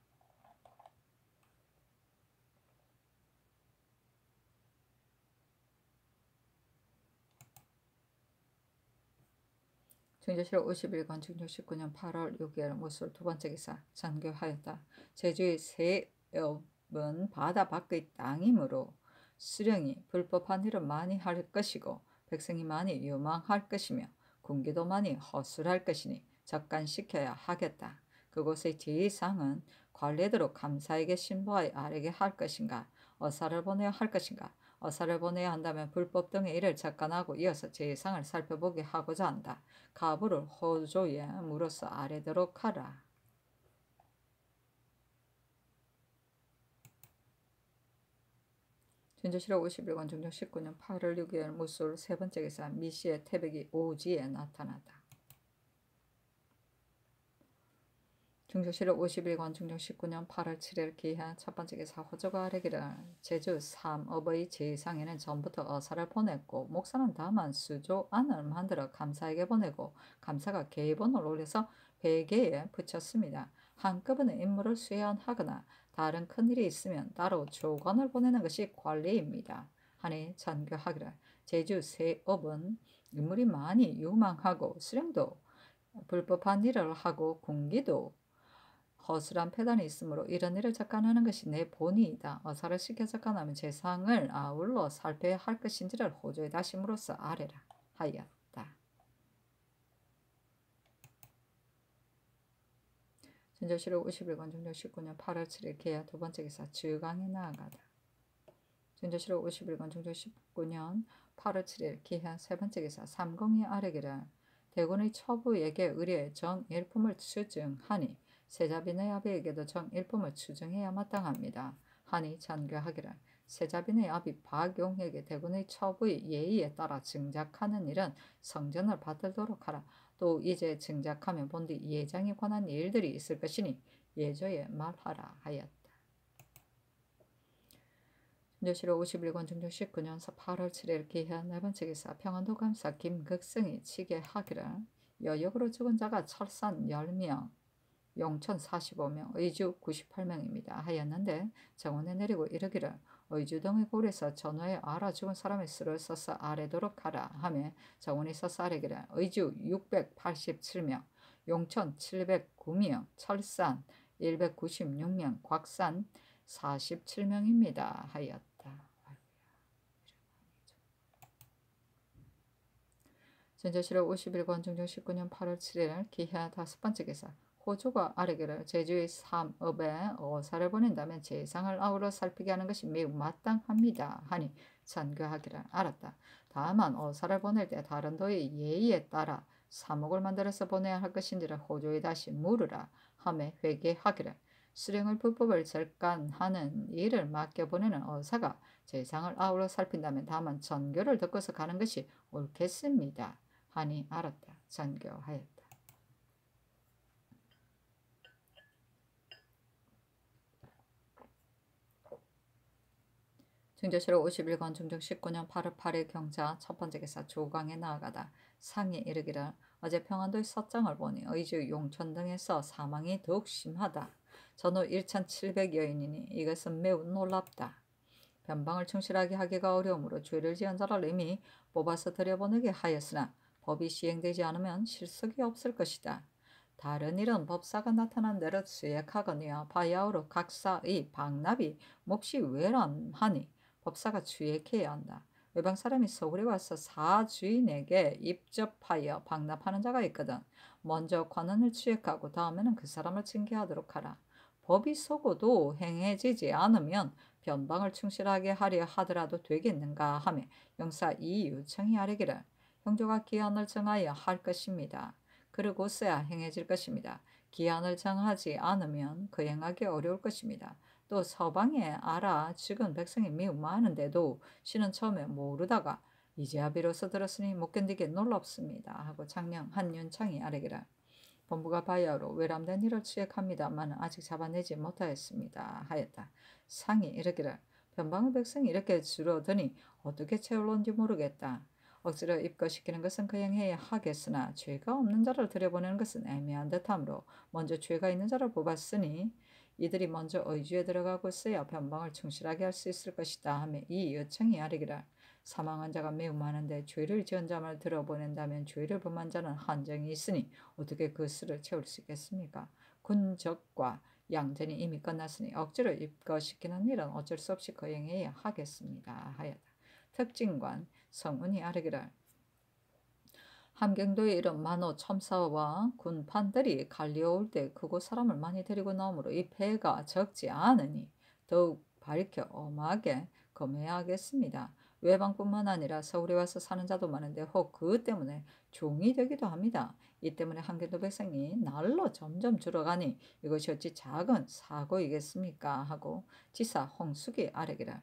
중조실 51권 중조 19년 8월 6일 모술 두 번째 기사 전교하였다. 제주의 세업은 바다 밖의 땅이므로 수령이 불법한 일을 많이 할 것이고 백성이 많이 유망할 것이며 군기도 많이 허술할 것이니 적간시켜야 하겠다. 그곳의 제의상은 관례대로 감사에게 신부하여 아래게 할 것인가 어사를 보내야 할 것인가 어사를 보내야 한다면 불법 등의 일을 작간하고 이어서 제의상을 살펴보게 하고자 한다. 가부를 호조에 물어서 아래도록 하라. 전자실화 51권 정정 19년 8월 6일 무술 세 번째 기사 미시의 태백이 오지에 나타났다. 중조실록 51권 중정 19년 8월 7일 기하 첫 번째 기사 호조가 아래기를 제주 삼업의 제상에는 전부터 어사를 보냈고 목사는 다만 수조 안을 만들어 감사에게 보내고 감사가 개의 번호를 올려서 회계에 붙였습니다. 한꺼번에 임무를 수행하거나 다른 큰일이 있으면 따로 조관을 보내는 것이 관례입니다. 하니 전교하기를 제주 세업은 인물이 많이 유망하고 실행도 불법한 일을 하고 공기도 허술한 폐단이 있으므로 이런 일을 작간하는 것이 내 본의이다. 어사를 시켜 작간하면 재상을 아울러 살펴야 할 것인지를 호조에 다심으로써 아래라. 하여 전자시록 51권 종료 19년 8월 7일 계야 두 번째 기사 주강이 나아가다. 전자시록 51권 종료 19년 8월 7일 기하 세 번째 기사 삼공이 아래기라 대군의 처부에게 의뢰 정일품을 추증하니 세자빈의 아비에게도 정일품을 추증해야 마땅합니다. 하니 잔교하기라 세자빈의 아비 박용에게 대군의 처부의 예의에 따라 증작하는 일은 성전을 받들도록 하라. 또 이제 증작하면 본디 예장에 관한 일들이 있을 것이니 예저에 말하라 하였다. 전조시로 51권 중조 1 9년 8월 7일 기해 네번째기사 평안도 감사 김극성이 치게 하기를 여역으로 죽은 자가 철산 10명, 용천 45명, 의주 98명입니다 하였는데 정원에 내리고 이르기를 의주동의 골에서 전하에 알아 죽은 사람의 수를 써서 아래도록 하라 하며 정원이 써서 아래기라 의주 687명 용천 709명 철산 196명 곽산 47명입니다 하였다. 전자시로 51권 중정 19년 8월 7일 기하 다섯 번째 기사 호주가 아래기를 제주의 삼업에 어사를 보낸다면 재상을 아울러 살피게 하는 것이 매우 마땅합니다. 하니 전교하기를 알았다. 다만 어사를 보낼 때 다른 도의 예의에 따라 사목을 만들어서 보내야 할 것인지를 호조에 다시 물으라 함에 회개하기를 수령을 불법을 절간하는 일을 맡겨보내는 어사가 재상을 아울러 살핀다면 다만 전교를 덮어서 가는 것이 옳겠습니다. 하니 알았다. 전교하였다. 중재시로 51권 중적 19년 8월 8일 경자 첫 번째 기사 조강에 나아가다 상에 이르기를 어제 평안도의 서장을 보니 의주 용천 등에서 사망이 더욱 심하다. 전후 1,700여인이니 이것은 매우 놀랍다. 변방을 충실하게 하기가 어려우므로 죄를 지은 자를 이미 뽑아서 들여보내게 하였으나 법이 시행되지 않으면 실속이 없을 것이다. 다른 일은 법사가 나타난 대로 수액하거니와 바야흐로 각사의 박납이 몫이 외람하니 법사가 주의해야 한다. 외방 사람이 서울에 와서 사주인에게 입접하여 방납하는 자가 있거든. 먼저 관원을 취획하고 다음에는 그 사람을 징계하도록 하라. 법이 서고도 행해지지 않으면 변방을 충실하게 하려 하더라도 되겠는가 하며 영사 이유청이 아래기를 형조가 기한을 정하여 할 것입니다. 그리고 써야 행해질 것입니다. 기한을 정하지 않으면 그 행하기 어려울 것입니다. 또 서방에 알아 지금 백성이 매우 많은데도 신은 처음에 모르다가 이제야 비로소 들었으니 못 견디게 놀랍습니다. 하고 장량 한윤창이 아래기라. 본부가 바야로 외람된 일을 취액합니다만 아직 잡아내지 못하였습니다. 하였다. 상이 이르기라 변방의 백성이 이렇게 줄어드니 어떻게 채울런지 모르겠다. 억지로 입거시키는 것은 그행 해야 하겠으나 죄가 없는 자를 들여보내는 것은 애매한 듯함으로 먼저 죄가 있는 자를 뽑았으니 이들이 먼저 의주에 들어가고 있어야 변방을 충실하게 할 수 있을 것이다 하며 이 요청이 아르기라 사망환 자가 매우 많은데 죄를 지은 자만 들어보낸다면 죄를 범한 자는 한정이 있으니 어떻게 그 수를 채울 수 있겠습니까? 군적과 양전이 이미 끝났으니 억지로 입거시키는 일은 어쩔 수 없이 거행해야 하겠습니다. 하였다 특징관 성운이 아르기라 함경도의 이런 만호 첨사와 군판들이 갈려올 때 그곳 사람을 많이 데리고 나오므로 이 배가 적지 않으니 더욱 밝혀 엄하게 검해야겠습니다. 외방뿐만 아니라 서울에 와서 사는 자도 많은데 혹 그 때문에 종이 되기도 합니다. 이 때문에 한경도 백성이 날로 점점 줄어가니 이것이 어찌 작은 사고이겠습니까 하고 지사 홍숙이 아래기를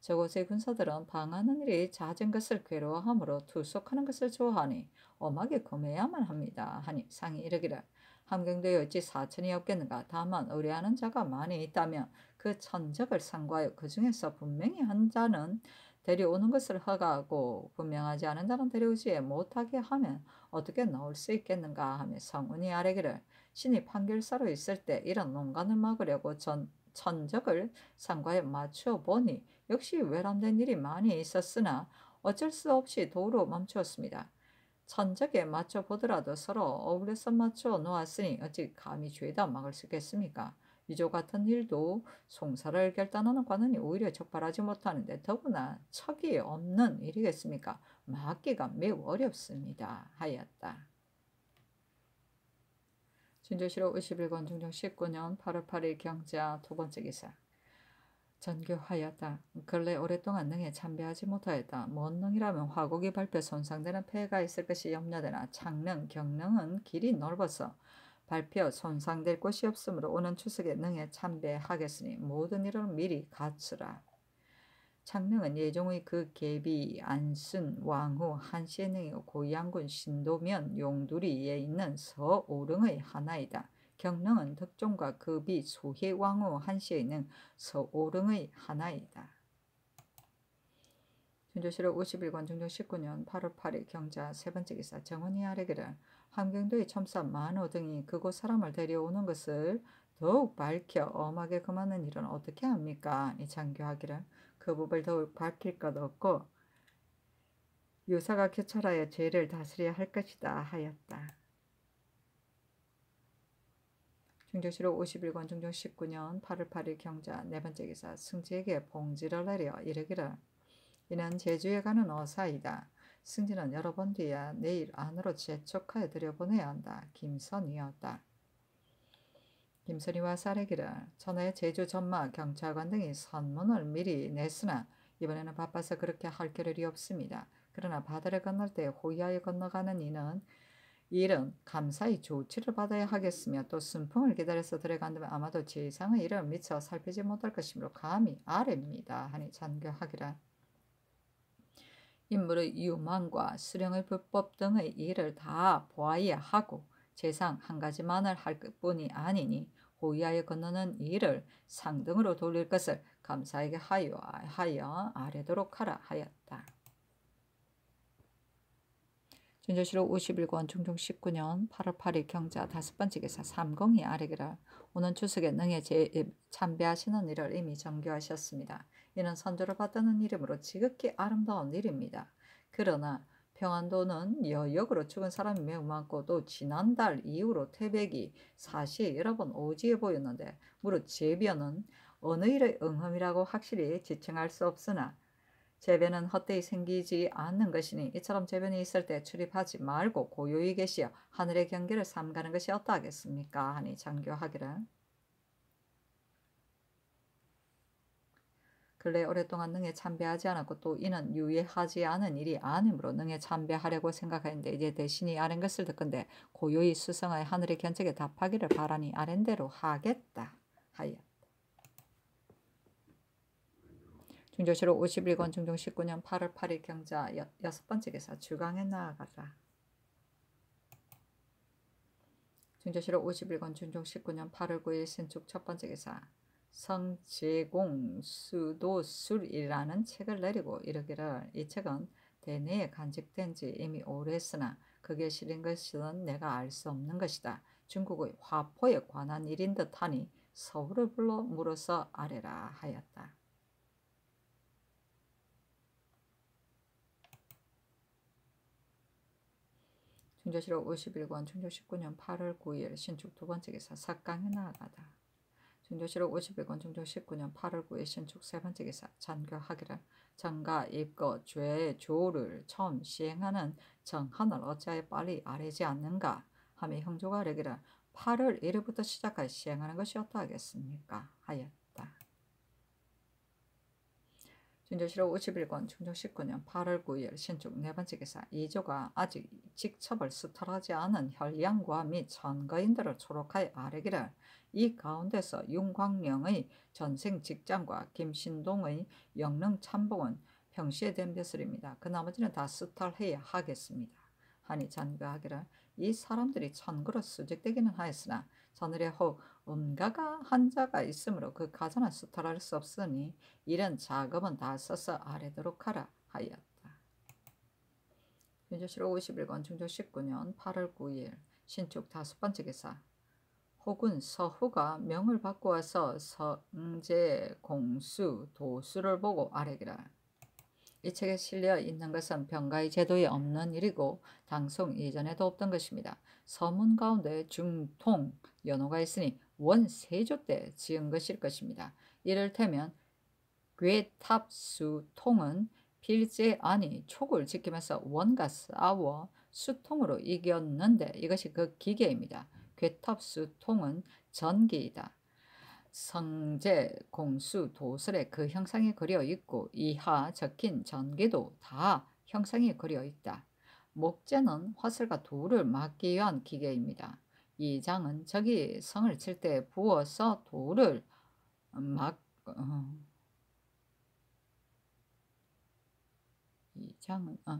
저곳의 군사들은 방하는 일이 잦은 것을 괴로워하므로 투숙하는 것을 좋아하니 엄하게 구매해야만 합니다. 하니 상이 이르기를 함경도에 어찌 사천이 없겠는가 다만 의뢰하는 자가 많이 있다면 그 천적을 상고하여 그 중에서 분명히 한 자는 데려오는 것을 허가하고 분명하지 않은 자는 데려오지 못하게 하면 어떻게 나올 수 있겠는가 하며 성운이 아래기를 신이 판결사로 있을 때 이런 농간을 막으려고 전 천적을 상과에 맞추어 보니 역시 외람된 일이 많이 있었으나 어쩔 수 없이 도로 멈추었습니다. 천적에 맞춰 보더라도 서로 어울려서 맞춰 놓았으니 어찌 감히 죄다 막을 수 있겠습니까? 이조 같은 일도 송사를 결단하는 관원이 오히려 적발하지 못하는데 더구나 척이 없는 일이겠습니까? 막기가 매우 어렵습니다. 하였다. 진조시로 51권 중정 19년 8월 8일 경자 두 번째 기사 전교하였다. 근래 오랫동안 능에 참배하지 못하였다. 먼능이라면 화곡이 밟혀 손상되는 폐해가 있을 것이 염려되나 창릉, 경릉은 길이 넓어서 발표 손상될 곳이 없으므로 오는 추석에 능에 참배하겠으니 모든 일을 미리 갖추라. 창릉은 예종의 그 계비, 안순, 왕후, 한시의 능이고 고양군 신도면 용두리에 있는 서오릉의 하나이다. 경릉은 덕종과 급이 소해 왕후 한시에 있는 서오릉의 하나이다. 준조실록 51권 중종 19년 8월 8일 경자 세 번째 기사 정원이 아래기를 함경도의 첨사 만호 등이 그곳 사람을 데려오는 것을 더욱 밝혀 엄하게 금하는 일은 어떻게 합니까? 이 장교하기를 그 법을 더욱 밝힐 것 없고 유사가 교철하여 죄를 다스려야 할 것이다 하였다. 중정시로 51권 중정 19년 8월 8일 경자 네 번째 기사 승지에게 봉지를 내려 이르기를 이는 제주에 가는 어사이다. 승진은 여러 번뒤에 내일 안으로 재촉하여 들여보내야 한다. 김선이었다. 김선희와 사례기를 전의 제주 전마 경찰관 등이 선문을 미리 냈으나 이번에는 바빠서 그렇게 할 겨를이 없습니다. 그러나 바다를 건널 때 호야에 건너가는 이는 일은 감사의 조치를 받아야 하겠으며 또 순풍을 기다려서 들어간다면 아마도 제 이상의 일을 미처 살피지 못할 것이므로 감히 아래입니다. 하니 잔교하기라. 인물의 유망과 수령의 불법 등의 일을 다 보아야 하고 재상 한 가지만을 할 뿐이 아니니 호위하여 건너는 일을 상등으로 돌릴 것을 감사에게 하여, 하여 아래도록 하라 하였다. 전조실로 51권 중종 19년 8월 8일 경자 다섯 번째 기사 3공이 아래기를 오는 추석에 능에 제, 참배하시는 일을 이미 정교하셨습니다. 이는 선조를 받드는 이름으로 지극히 아름다운 일입니다. 그러나 평안도는 여역으로 죽은 사람이 매우 많고 또 지난달 이후로 태백이 사시 여러 번 오지해 보였는데 무릇 제비은 어느 일의 응험이라고 확실히 지칭할 수 없으나 재변은 헛되이 생기지 않는 것이니 이처럼 재변이 있을 때 출입하지 말고 고요히 계시어 하늘의 경계를 삼가는 것이 어떠하겠습니까? 하니 장교하기를 근래 오랫동안 능에 참배하지 않았고 또 이는 유예하지 않은 일이 아니므로 능에 참배하려고 생각하는데 이제 대신이 아는 것을 듣건대 고요히 수성하여 하늘의 견책에 답하기를 바라니 아랜대로 하겠다 하여 중조시로 51권 중종 19년 8월 8일 경자 여, 섯 번째 기사 주강에 나아가라. 중조시로 51권 중종 19년 8월 9일 신축 첫 번째 기사 성제공 수도술이라는 책을 내리고 이르기를 이 책은 대내에 간직된 지 이미 오래했으나 그게 실인 것은 내가 알 수 없는 것이다. 중국의 화포에 관한 일인 듯하니 서울을 불러 물어서 아래라 하였다. 충조시록 51권 충조 19년 8월 9일 신축 두 번째 기사 삭강 해나가다. 충조실록 51권 충조 19년 8월 9일 신축 세 번째 기사 잔교하기를 장가 입거 죄의 조를 처음 시행하는 정한을 어찌하여 빨리 아뢰지 않는가 하며 형조가 이르기를 8월 1일부터 시작하 시행하는 것이 어떠하겠습니까 하였다. 전조시로 51권 중정 19년 8월 9일 신축 네 번째 기사 2조가 아직 직첩을 수탈하지 않은 혈량과및 선거인들을 초록하여 아래기를이 가운데서 윤광령의 전생 직장과 김신동의 영릉 참봉은 평시에 된 벼슬입니다. 그 나머지는 다 수탈해야 하겠습니다. 하니 잔가하기를 이 사람들이 천그릇 수직되기는 하였으나 저늘에혹 음가가 한자가 있으므로 그 가전을 수탈할 수 없으니 이런 작업은 다 써서 아래도록 하라 하였다. 윤조시 51권 중조 19년 8월 9일 신축 다섯 번째 기사 혹은 서후가 명을 바꾸어서 성제, 공수, 도수를 보고 아래기라. 이 책에 실려 있는 것은 병가의 제도에 없는 일이고 당송 이전에도 없던 것입니다. 서문 가운데 중통 연호가 있으니 원세조 때 지은 것일 것입니다. 이를테면 괴탑수통은 필제 안이 촉을 지키면서 원과 싸워 수통으로 이겼는데 이것이 그 기계입니다. 괴탑수통은 전기이다. 성제, 공수, 도설에 그 형상이 그려 있고 이하 적힌 전개도 다 형상이 그려 있다. 목재는 화살과 돌을 막기 위한 기계입니다. 이 장은 적이 성을 칠 때 부어서 돌을 막 어, 이 장은 어,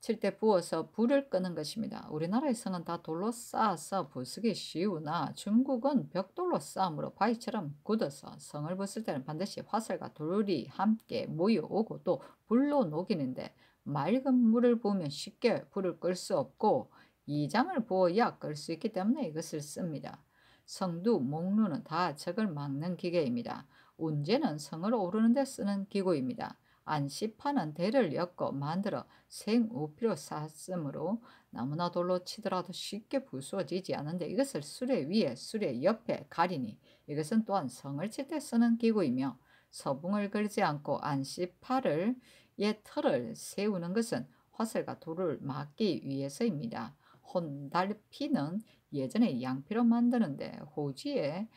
칠때 부어서 불을 끄는 것입니다. 우리나라에서는다 돌로 쌓아서 부수기 쉬우나 중국은 벽돌로 쌓음으로 바위처럼 굳어서 성을 부술 때는 반드시 화살과 돌이 함께 모여오고 또 불로 녹이는데 맑은 물을 부으면 쉽게 불을 끌 수 없고 이장을 부어야 끌 수 있기 때문에 이것을 씁니다. 성두, 목루는 다 적을 막는 기계입니다. 운제는 성을 오르는데 쓰는 기구입니다. 안시파는 대를 엮어 만들어 생우피로 쌌으므로 나무나 돌로 치더라도 쉽게 부수어지지 않은데 이것을 수레 위에 수레 옆에 가리니 이것은 또한 성을 칠때 쓰는 기구이며 서붕을 걸지 않고 안시파를 예 털을 세우는 것은 화살과 돌을 막기 위해서입니다. 혼달피는 예전에 양피로 만드는데 호지에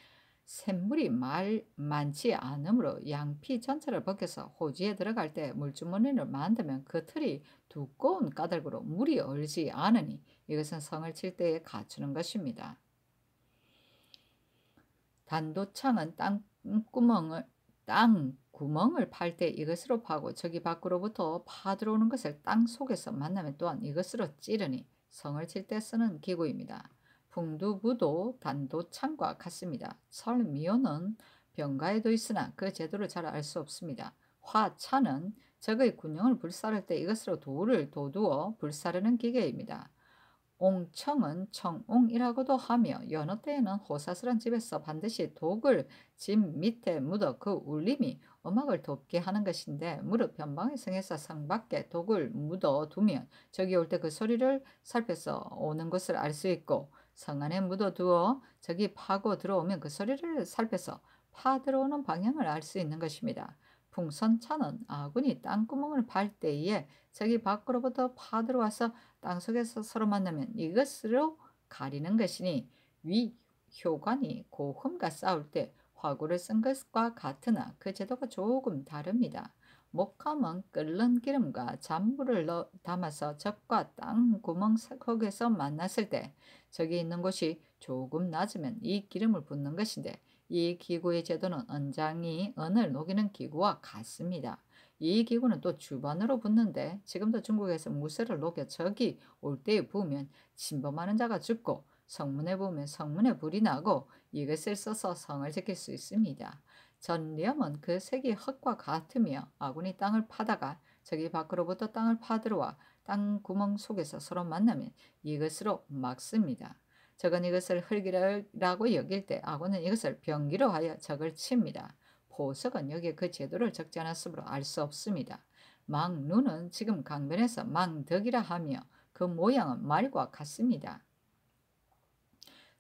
샘물이 말 많지 않으므로 양피 전체를 벗겨서 호지에 들어갈 때 물주머니를 만들면 그 틀이 두꺼운 까닭으로 물이 얼지 않으니 이것은 성을 칠 때에 갖추는 것입니다. 단도창은 땅구멍을 땅 구멍을 팔 때 이것으로 파고 저기 밖으로부터 파들어오는 것을 땅 속에서 만나면 또한 이것으로 찌르니 성을 칠 때 쓰는 기구입니다. 풍두부도 단도창과 같습니다. 설미연은 병가에도 있으나 그 제도를 잘 알 수 없습니다. 화차는 적의 군영을 불사를 때 이것으로 돌을 도두어 불사르는 기계입니다. 옹청은 청옹이라고도 하며 연느 때에는 호사스런 집에서 반드시 독을 집 밑에 묻어 그 울림이 음악을 돕게 하는 것인데 무릎 변방의 성에서 상밖에 독을 묻어 두면 적이 올 때 그 소리를 살펴서 오는 것을 알 수 있고 성 안에 묻어두어 적이 파고 들어오면 그 소리를 살펴서 파 들어오는 방향을 알 수 있는 것입니다. 풍선차는 아군이 땅구멍을 팔 때에 적이 밖으로부터 파 들어와서 땅속에서 서로 만나면 이것으로 가리는 것이니 위 효관이 고흠과 싸울 때 화구를 쓴 것과 같으나 그 제도가 조금 다릅니다. 목함은 끓는 기름과 잔물을 넣, 담아서 적과 땅 구멍 속에서 만났을 때 저기 있는 곳이 조금 낮으면 이 기름을 붓는 것인데 이 기구의 제도는 언장이 언을 녹이는 기구와 같습니다. 이 기구는 또 주변으로 붙는데 지금도 중국에서 무쇠를 녹여 저기 올 때에 부으면 침범하는 자가 죽고 성문에 부으면 성문에 불이 나고 이것을 써서 성을 지킬 수 있습니다. 전렴은 리그 색이 흙과 같으며 아군이 땅을 파다가 저기 밖으로부터 땅을 파들어와 땅 구멍 속에서 서로 만나면 이것으로 막습니다. 적은 이것을 흙이라고 여길 때 아군은 이것을 병기로 하여 적을 칩니다. 보석은 여기에 그 제도를 적지 않았으므로 알 수 없습니다. 망 눈은 지금 강변에서 망덕이라 하며 그 모양은 말과 같습니다.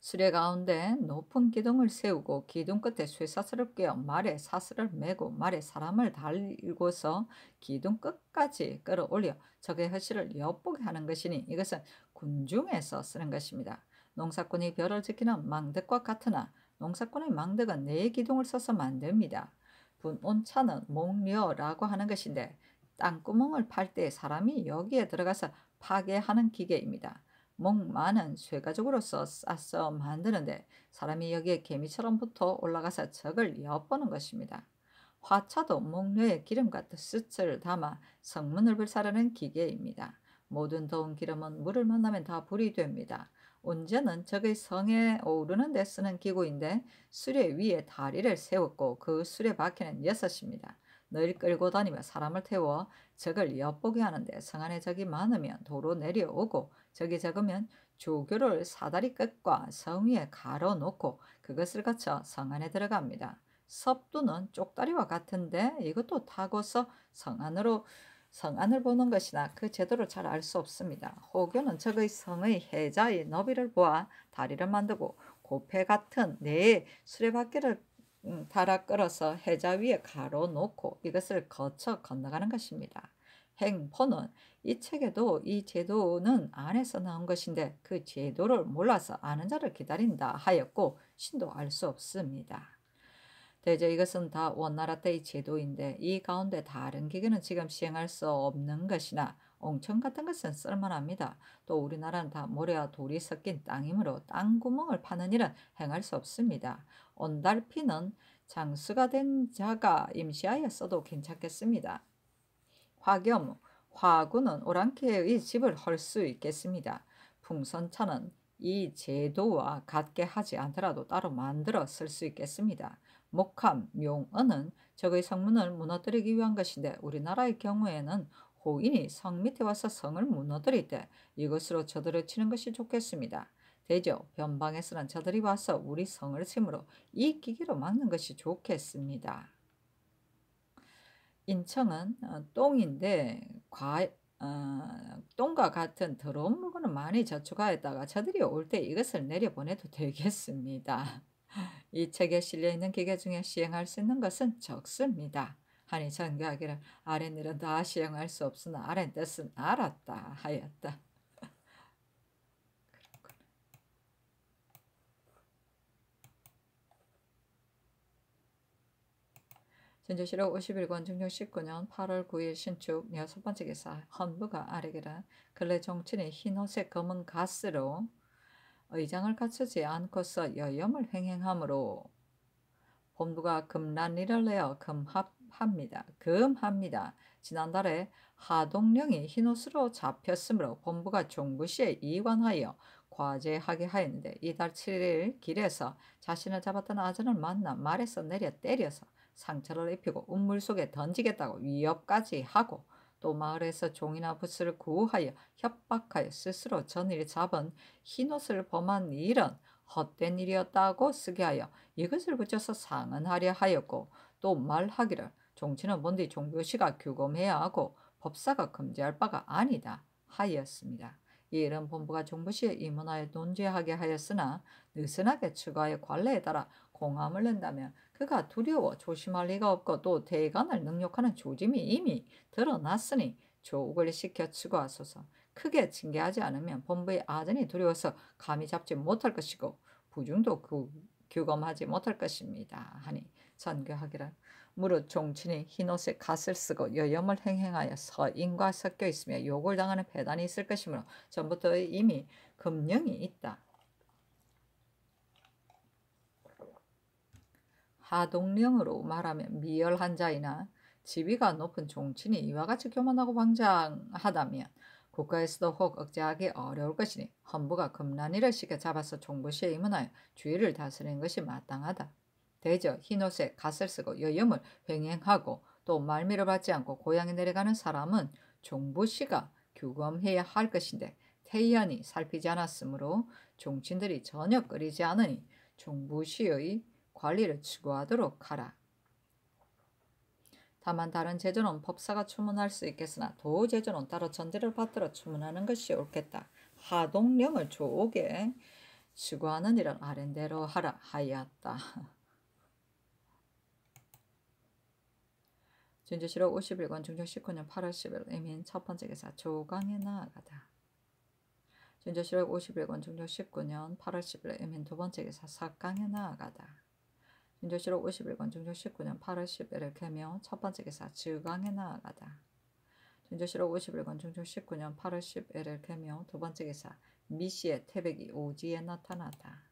수레 가운데 높은 기둥을 세우고 기둥 끝에 쇠사스럽어 말에 사슬을 메고 말에 사람을 달고서 기둥 끝까지 끌어올려 적의 허실을 엿보게 하는 것이니 이것은 군중에서 쓰는 것입니다. 농사꾼이 별을 지키는 망득과 같으나 농사꾼의 망득은 네 기둥을 써서 만듭니다. 분온차는 목려라고 하는 것인데 땅구멍을 팔 때 사람이 여기에 들어가서 파괴하는 기계입니다. 목 많은 쇠가죽으로서 싸서 만드는데 사람이 여기에 개미처럼 붙어 올라가서 적을 엿보는 것입니다. 화차도 목류에 기름과 스츠 담아 성문을 불사르는 기계입니다. 모든 더운 기름은 물을 만나면 다 불이 됩니다. 온제는 적의 성에 오르는 데 쓰는 기구인데 수레 위에 다리를 세웠고 그 수레 바퀴는 여섯입니다. 늘 끌고 다니며 사람을 태워 적을 엿보게 하는데 성안에 적이 많으면 도로 내려오고 적이 적으면 조교를 사다리 끝과 성 위에 가로놓고 그것을 거쳐 성안에 들어갑니다. 섭두는 쪽다리와 같은데 이것도 타고서 성안으로 성안을 보는 것이나 그 제대로 잘 알 수 없습니다. 호교는 적의 성의 해자의 너비를 보아 다리를 만들고 고패 같은 내에 수레바퀴를 음, 달아 끌어서 해자 위에 가로놓고 이것을 거쳐 건너가는 것입니다. 행포는 이 책에도 이 제도는 안에서 나온 것인데 그 제도를 몰라서 아는 자를 기다린다 하였고 신도 알 수 없습니다. 대저 이것은 다 원나라 때의 제도인데 이 가운데 다른 기계는 지금 시행할 수 없는 것이나 옹청 같은 것은 쓸만합니다. 또 우리나라는 다 모래와 돌이 섞인 땅이므로 땅구멍을 파는 일은 행할 수 없습니다. 온달피는 장수가 된 자가 임시하여 써도 괜찮겠습니다. 화겸, 화구는 오랑캐의 집을 헐 수 있겠습니다. 풍선차는 이 제도와 같게 하지 않더라도 따로 만들어 쓸 수 있겠습니다. 목함, 용언은 적의 성문을 무너뜨리기 위한 것인데 우리나라의 경우에는 호인이 성 밑에 와서 성을 무너뜨릴 때 이것으로 저들을 치는 것이 좋겠습니다. 대저 변방에서는 저들이 와서 우리 성을 심으로 이 기기로 막는 것이 좋겠습니다. 인청은 어, 똥인데 과, 어, 똥과 같은 더러운 물건을 많이 저축하였다가 저들이 올 때 이것을 내려보내도 되겠습니다. 이 책에 실려있는 기계 중에 시행할 수 있는 것은 적습니다. 아니장교하기라아랫니은다 시행할 수 없으나 아랫뜻은 알았다 하였다. 전주시로 51권 중령 19년 8월 9일 신축 여섯 번째 기사 헌부가 아래기라 근래 정치는 흰호색 검은 가스로 의장을 갖추지 않고서 여염을 횡행하므로 본부가 금란리를 내어 금합 합니다 금합니다. 지난달에 하동령이 흰옷으로 잡혔으므로 본부가 종구시에 이관하여 과제하게 하였는데 이달 7일 길에서 자신을 잡았던 아전을 만나 말에서 내려 때려서 상처를 입히고 운물 속에 던지겠다고 위협까지 하고 또 마을에서 종이나 부스 구하여 협박하여 스스로 전일 잡은 흰옷을 범한 일은 헛된 일이었다고 쓰게 하여 이것을 붙여서 상은하려 하였고 또 말하기를 정치는 뭔디 종교시가 규범해야 하고 법사가 금지할 바가 아니다 하였습니다. 이 일은 본부가 정부시에 임원하여 논죄하게 하였으나 느슨하게 추가의 관례에 따라 공함을 낸다면 그가 두려워 조심할 리가 없고 또 대간을 능욕하는 조짐이 이미 드러났으니 조옥을 시켜 추구하소서 크게 징계하지 않으면 본부의 아전이 두려워서 감히 잡지 못할 것이고 부중도 그, 규범하지 못할 것입니다 하니 전교하기를 무릇 종친이 흰옷에 갓을 쓰고 여염을 행행하여 서인과 섞여 있으며 욕을 당하는 배단이 있을 것이므로 전부터 이미 금령이 있다. 하동령으로 말하면 미열한 자이나 지위가 높은 종친이 이와 같이 교만하고 방장하다면 국가에서도 혹 억제하기 어려울 것이니 헌부가 금란이를 시켜 잡아서 종부시에 임문하여 주의를 다스리는 것이 마땅하다. 대저, 흰옷에 갓을 쓰고 여염을 횡행하고 또 말미를 받지 않고 고향에 내려가는 사람은 종부씨가 규검해야 할 것인데 태연히 살피지 않았으므로 종친들이 전혀 끓이지 않으니 종부씨의 관리를 추구하도록 하라. 다만 다른 제조는 법사가 추문할 수 있겠으나 도제조는 따로 전제를 받들어 추문하는 것이 옳겠다. 하동령을 조옥에 추구하는 일은 아랜대로 하라 하였다. 전주시록 51권 중정 19년 8월 10일 의민 첫 번째 기사 조강에 나아가다. 전주시록 51권 중정 19년 8월 10일 의민 두 번째 기사 사강에 나아가다. 전주시록 51권 중정 19년 8월 1 0일 개묘 첫 번째 기사 지강에 나아가다. 전주시록 51권 중정 19년 8월 1 0일 개묘 두 번째 기사 미시의 태백이 오지에 나타나다.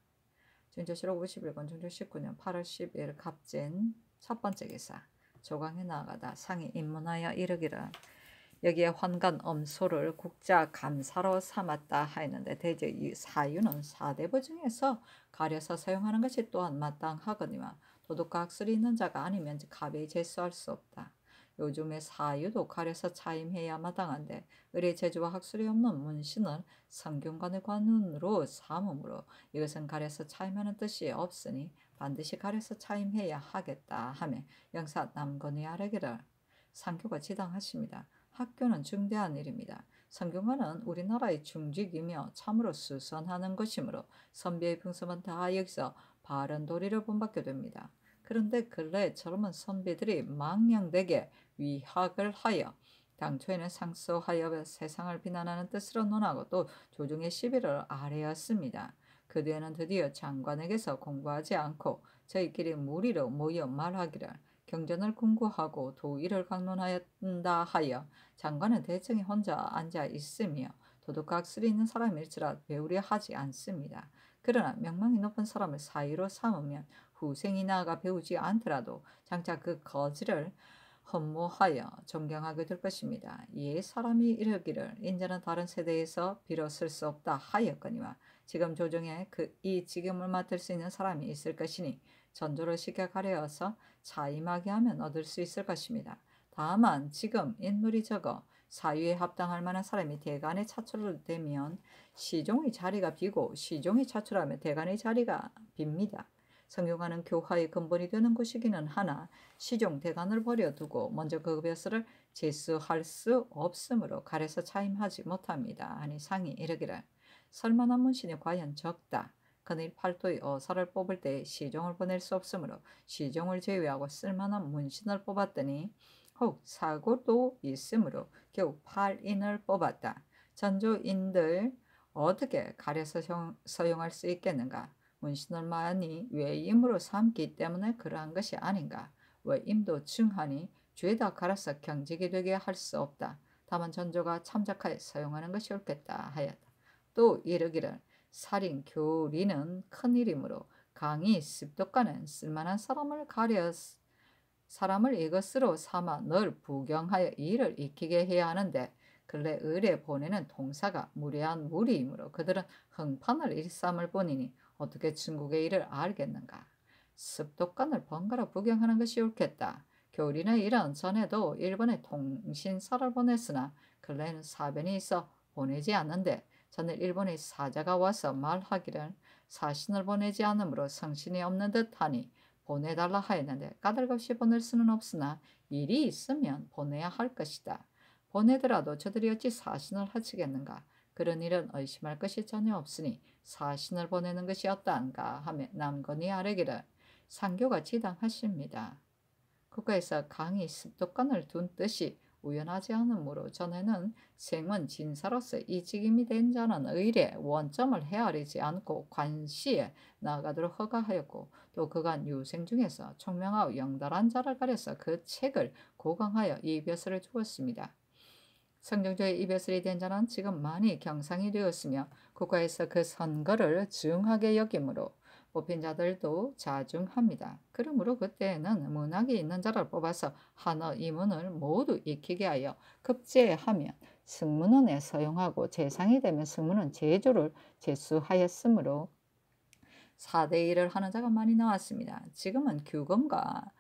전주시록 51권 중정 19년 8월 1 0일 갑진 첫 번째 기사 조강해 나가다 상이 입문하여 이르기를 여기에 환관 엄소를 국자 감사로 삼았다 하였는데 대제이 사유는 사대부 중에서 가려서 사용하는 것이 또한 마땅하거니와 도둑과 학술이 있는 자가 아니면 가벼이 제수할 수 없다. 요즘에 사유도 가려서 차임해야 마땅한데 의뢰 제주와 학술이 없는 문신을 성균관의 관운으로 삼음으로 이것은 가려서 차임하는 뜻이 없으니 반드시 가려서 차임해야 하겠다 하며 영사 남건의 아래기를 상교가 지당하십니다. 학교는 중대한 일입니다. 성균관은 우리나라의 중직이며 참으로 수선하는 것이므로 선비의 풍습은 다 여기서 바른 도리를 본받게 됩니다. 그런데 근래 젊은 선비들이 망령되게 위학을 하여 당초에는 상소하여 세상을 비난하는 뜻으로 논하고 또 조정의 시비를 아래였습니다 그대는 드디어 장관에게서 공부하지 않고 저희끼리 무리로 모여 말하기를 경전을 공부하고 도의를 강론하였다 하여 장관은 대청에 혼자 앉아 있으며 도둑각 이있는 사람일지라 배우려 하지 않습니다. 그러나 명망이 높은 사람을 사이로 삼으면 후생이 나아가 배우지 않더라도 장차 그 거지를 헌모하여 존경하게 될 것입니다. 이에 사람이 이르기를 인자는 다른 세대에서 비로 쓸수 없다 하였거니와 지금 조정에 그이 직임을 맡을 수 있는 사람이 있을 것이니 전조를 시켜가려서차임하게 하면 얻을 수 있을 것입니다. 다만 지금 인물이 적어 사유에 합당할 만한 사람이 대간에 차출되면 시종의 자리가 비고 시종이 차출하면 대간의 자리가 빕니다. 성경하는 교화의 근본이 되는 곳이기는 하나 시종 대관을 버려두고 먼저 그 벼슬을 제수할 수 없으므로 가려서 차임하지 못합니다. 아니 상이 이르기를 설마한 문신이 과연 적다. 그의 팔도의 어사를 뽑을 때 시종을 보낼 수 없으므로 시종을 제외하고 쓸만한 문신을 뽑았더니 혹 사고도 있으므로 겨우 팔인을 뽑았다. 전조인들 어떻게 가려서 사용할 수 있겠는가? 문신을 많이 외임으로 삼기 때문에 그러한 것이 아닌가? 외임도 증하니 죄다 갈아서 경직이 되게 할 수 없다. 다만 전조가 참작하여 사용하는 것이 옳겠다 하였다. 또 이르기를 살인 교리는 큰일이므로 강이 습득가는 쓸만한 사람을 가려 사람을 이것으로 삼아 널 부경하여 이를 익히게 해야 하는데 근래 을에 보내는 동사가 무례한 무리이므로 그들은 흥판을 일삼을 뿐이니 어떻게 중국의 일을 알겠는가. 습도관을 번갈아 부경하는 것이 옳겠다. 교리나 이런 전에도 일본에 통신사를 보냈으나 근래에는 사변이 있어 보내지 않는데 저는 일본의 사자가 와서 말하기를 사신을 보내지 않으므로 성신이 없는 듯하니 보내달라 하였는데 까닭없이 보낼 수는 없으나 일이 있으면 보내야 할 것이다. 보내더라도 저들이 어찌 사신을 하치겠는가. 그런 일은 의심할 것이 전혀 없으니 사신을 보내는 것이 어떠한가 하며 남건이 아래기를 상교가 지당하십니다. 국가에서 강의 습도권을 둔 뜻이 우연하지 않으므로 전에는 생은 진사로서 이 직임이 된 자는 의례 원점을 헤아리지 않고 관시에 나아가도록 허가하였고 또 그간 유생 중에서 총명하고 영달한 자를 가려서 그 책을 고강하여 이벼슬을 주었습니다. 성경조의 이벼슬이 된 자는 지금 많이 경상이 되었으며 국가에서 그 선거를 증하게 여김으로 보편 자들도 자중합니다. 그러므로 그때에는 문학이 있는 자를 뽑아서 한어 이문을 모두 익히게 하여 급제하면 승문원에 서용하고 재상이 되면 승문원 제조를 제수하였으므로 4대 1을 하는 자가 많이 나왔습니다. 지금은 규검과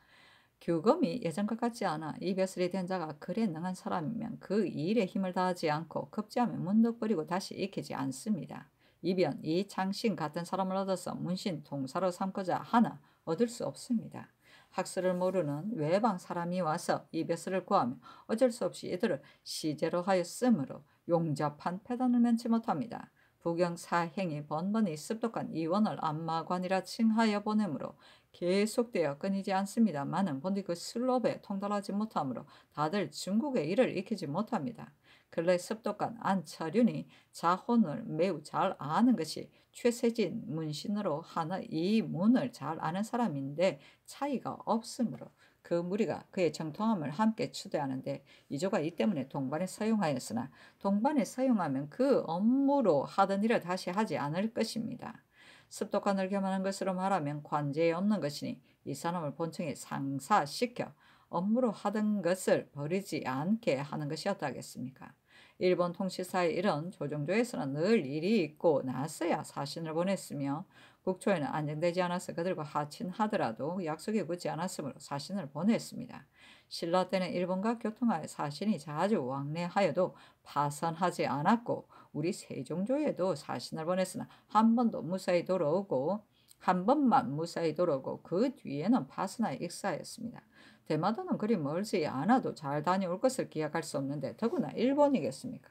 규검이 예전과 같지 않아 이벼슬이 된 자가 그래 능한 사람이면 그 일에 힘을 다하지 않고 급제하면 문득 버리고 다시 익히지 않습니다. 이변, 이, 창신 같은 사람을 얻어서 문신, 동사로 삼고자 하나 얻을 수 없습니다. 학설을 모르는 외방 사람이 와서 이베스를 구하며 어쩔 수 없이 이들을 시제로 하여 쓰므로 용접한 패단을 면치 못합니다. 부경사행이 번번이 습독한 이원을 안마관이라 칭하여 보내므로 계속되어 끊이지 않습니다만은 본디 그 슬롭에 통달하지 못하므로 다들 중국의 일을 익히지 못합니다. 근래 습도관 안철윤이 자혼을 매우 잘 아는 것이 최세진 문신으로 하는 이 문을 잘 아는 사람인데 차이가 없으므로 그 무리가 그의 정통함을 함께 추대하는데 이조가 이 때문에 동반에 사용하였으나 동반에 사용하면 그 업무로 하던 일을 다시 하지 않을 것입니다. 습도관을 겸하는 것으로 말하면 관제에 없는 것이니 이 사람을 본청에 상사시켜 업무로 하던 것을 버리지 않게 하는 것이었다겠습니까? 일본 통치사의 이런 조정조에서는 늘 일이 있고 나서야 사신을 보냈으며 국초에는 안정되지 않아서 그들과 하친하더라도 약속이 굳지 않았으므로 사신을 보냈습니다. 신라 때는 일본과 교통하여 사신이 자주 왕래하여도 파산하지 않았고 우리 세종조에도 사신을 보냈으나 한 번도 무사히 돌아오고 한 번만 무사히 돌아오고 그 뒤에는 파산하여 익사였습니다. 대마도는 그리 멀지 않아도 잘 다녀올 것을 기약할 수 없는데 더구나 일본이겠습니까?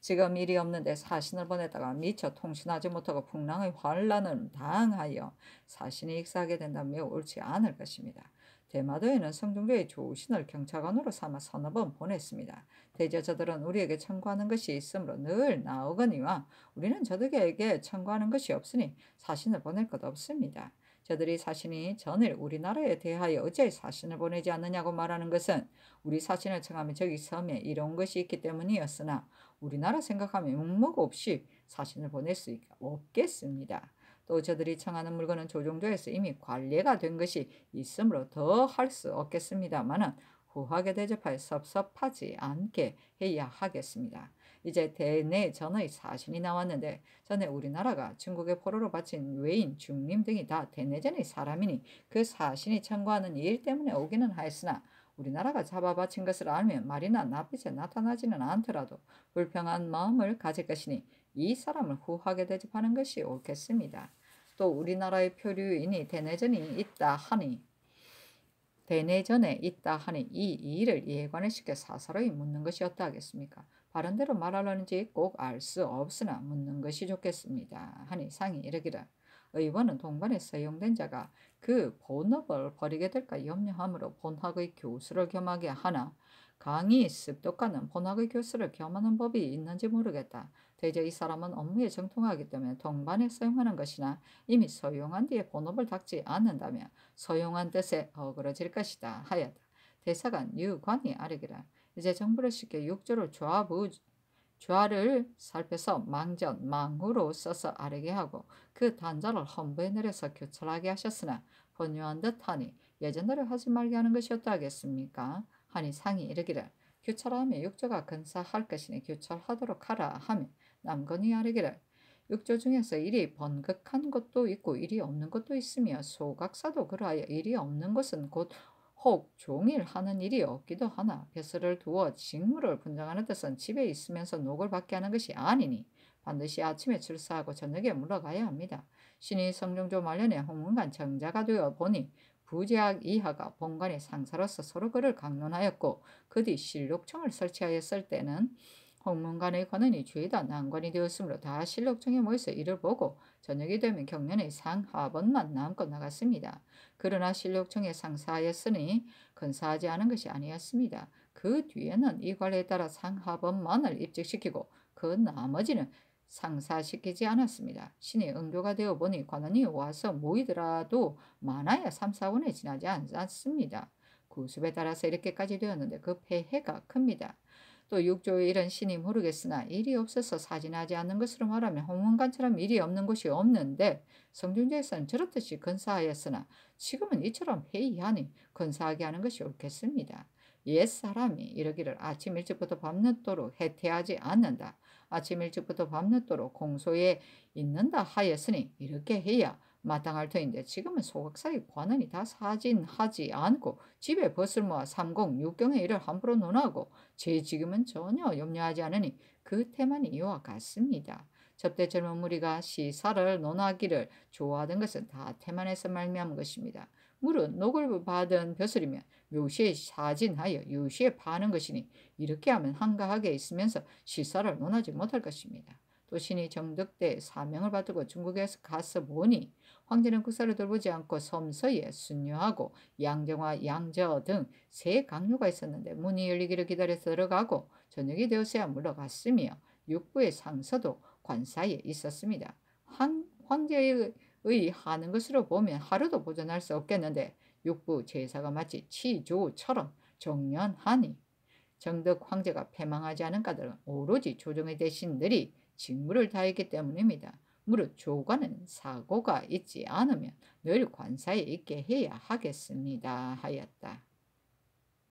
지금 일이 없는데 사신을 보냈다가 미처 통신하지 못하고 풍랑의 환란을 당하여 사신이 익사하게 된다면 매우 옳지 않을 것입니다. 대마도에는 성종조의 조신을 경찰관으로 삼아 서너 번 보냈습니다. 대저자들은 우리에게 청구하는 것이 있으므로 늘 나오거니와 우리는 저들에게 청구하는 것이 없으니 사신을 보낼 것 없습니다. 저들이 사신이 전일 우리나라에 대하여 어째 사신을 보내지 않느냐고 말하는 것은 우리 사신을 청하면 저기 섬에 이런 것이 있기 때문이었으나 우리나라 생각하면 묵먹 없이 사신을 보낼 수 없겠습니다. 또 저들이 청하는 물건은 조종조에서 이미 관례가 된 것이 있으므로 더 할 수 없겠습니다만은 후하게 대접할 섭섭하지 않게 해야 하겠습니다. 이제 대내 전의 사신이 나왔는데 전에 우리나라가 중국의 포로로 바친 외인, 중림 등이 다 대내전의 사람이니 그 사신이 청구하는 일 때문에 오기는 하였으나 우리나라가 잡아 바친 것을 알면 말이나 낯빛에 나타나지는 않더라도 불평한 마음을 가질 것이니 이 사람을 후하게 대접하는 것이 옳겠습니다. 또 우리나라의 표류인이 대내전이 있다 하니 대내전에 있다 하니 이 일을 이해관을 시켜 사사로이 묻는 것이었다 하겠습니까? 바른대로 말하려는지 꼭 알 수 없으나 묻는 것이 좋겠습니다. 하니 상이 이르기를 의원은 동반에 사용된 자가 그 본업을 버리게 될까 염려함으로 본학의 교수를 겸하게 하나 강의 습득과는 본학의 교수를 겸하는 법이 있는지 모르겠다. 대제 이 사람은 업무에 정통하기 때문에 동반에 사용하는 것이나 이미 소용한 뒤에 본업을 닦지 않는다면 소용한 뜻에 어그러질 것이다 하였다. 대사관 유관이 아르기라 이제 정부를 쉽게 육조를 좌부 좌를 살펴서 망전, 망후로 써서 아르게 하고 그 단자를 헌부에 내려서 교철하게 하셨으나 번요한 듯하니 예전대로 하지 말게 하는 것이었다 하겠습니까? 하니 상이 이르기를 교철하면 육조가 근사할 것이니 교철하도록 하라 하며 남건이 아르기를 육조 중에서 일이 번극한 것도 있고 일이 없는 것도 있으며 소각사도 그러하여 일이 없는 것은 곧혹 종일 하는 일이 없기도 하나 벼슬을 두어 직무를 분장하는 뜻은 집에 있으면서 녹을 받게 하는 것이 아니니 반드시 아침에 출사하고 저녁에 물러가야 합니다. 신이 성종조 말년에 홍문관 정자가 되어 보니 부재학 이하가 본관의 상사로서 서로 그를 강론하였고 그 뒤 실록청을 설치하였을 때는 홍문관의 권한이주 죄다 난관이 되었으므로 다 실록정에 모여서 이를 보고 저녁이 되면 경련의 상하번만 남고 나갔습니다. 그러나 실록정에 상사였으니 하 건사하지 않은 것이 아니었습니다. 그 뒤에는 이 관례에 따라 상하번만을 입직시키고 그 나머지는 상사시키지 않았습니다. 신의 응교가 되어 보니 관원이 와서 모이더라도 많아야 3, 4원에 지나지 않았습니다. 구습에 따라서 이렇게까지 되었는데 그 폐해가 큽니다. 또육조의 이런 신이 모르겠으나 일이 없어서 사진하지 않는 것으로 말하면 홍문관처럼 일이 없는 곳이 없는데 성중제에서는 저렇듯이 건사하였으나 지금은 이처럼 회의하니 건사하게 하는 것이 옳겠습니다. 옛사람이 이러기를 아침 일찍부터 밤늦도록 해태하지 않는다. 아침 일찍부터 밤늦도록 공소에 있는다 하였으니 이렇게 해야 마땅할 터인데 지금은 소각사의 관원이 다 사진하지 않고 집에 벗을 모아 삼공 육경의 일을 함부로 논하고 제 지금은 전혀 염려하지 않으니 그 테만이 이와 같습니다. 접대 젊은 무리가 시사를 논하기를 좋아하던 것은 다 태만에서 말미암은 것입니다. 물은 녹을 받은 벼슬이면 묘시에 사진하여 유시에 파는 것이니 이렇게 하면 한가하게 있으면서 시사를 논하지 못할 것입니다. 또 신이 정덕대 사명을 받고 중국에서 가서 보니 황제는 국사를 돌보지 않고 섬서에 순녀하고 양정화 양저 등 세강류가 있었는데 문이 열리기를 기다려서 들어가고 저녁이 되었어야 물러갔으며 육부의 상서도 관사에 있었습니다. 한 황제의 하는 것으로 보면 하루도 보존할 수 없겠는데 육부 제사가 마치 치조처럼 정년하니 정덕 황제가 패망하지 않은 까닭은 오로지 조정의 대신들이 직무를 다했기 때문입니다. 무릇 조관은 사고가 있지 않으면 늘 관사에 있게 해야 하겠습니다 하였다.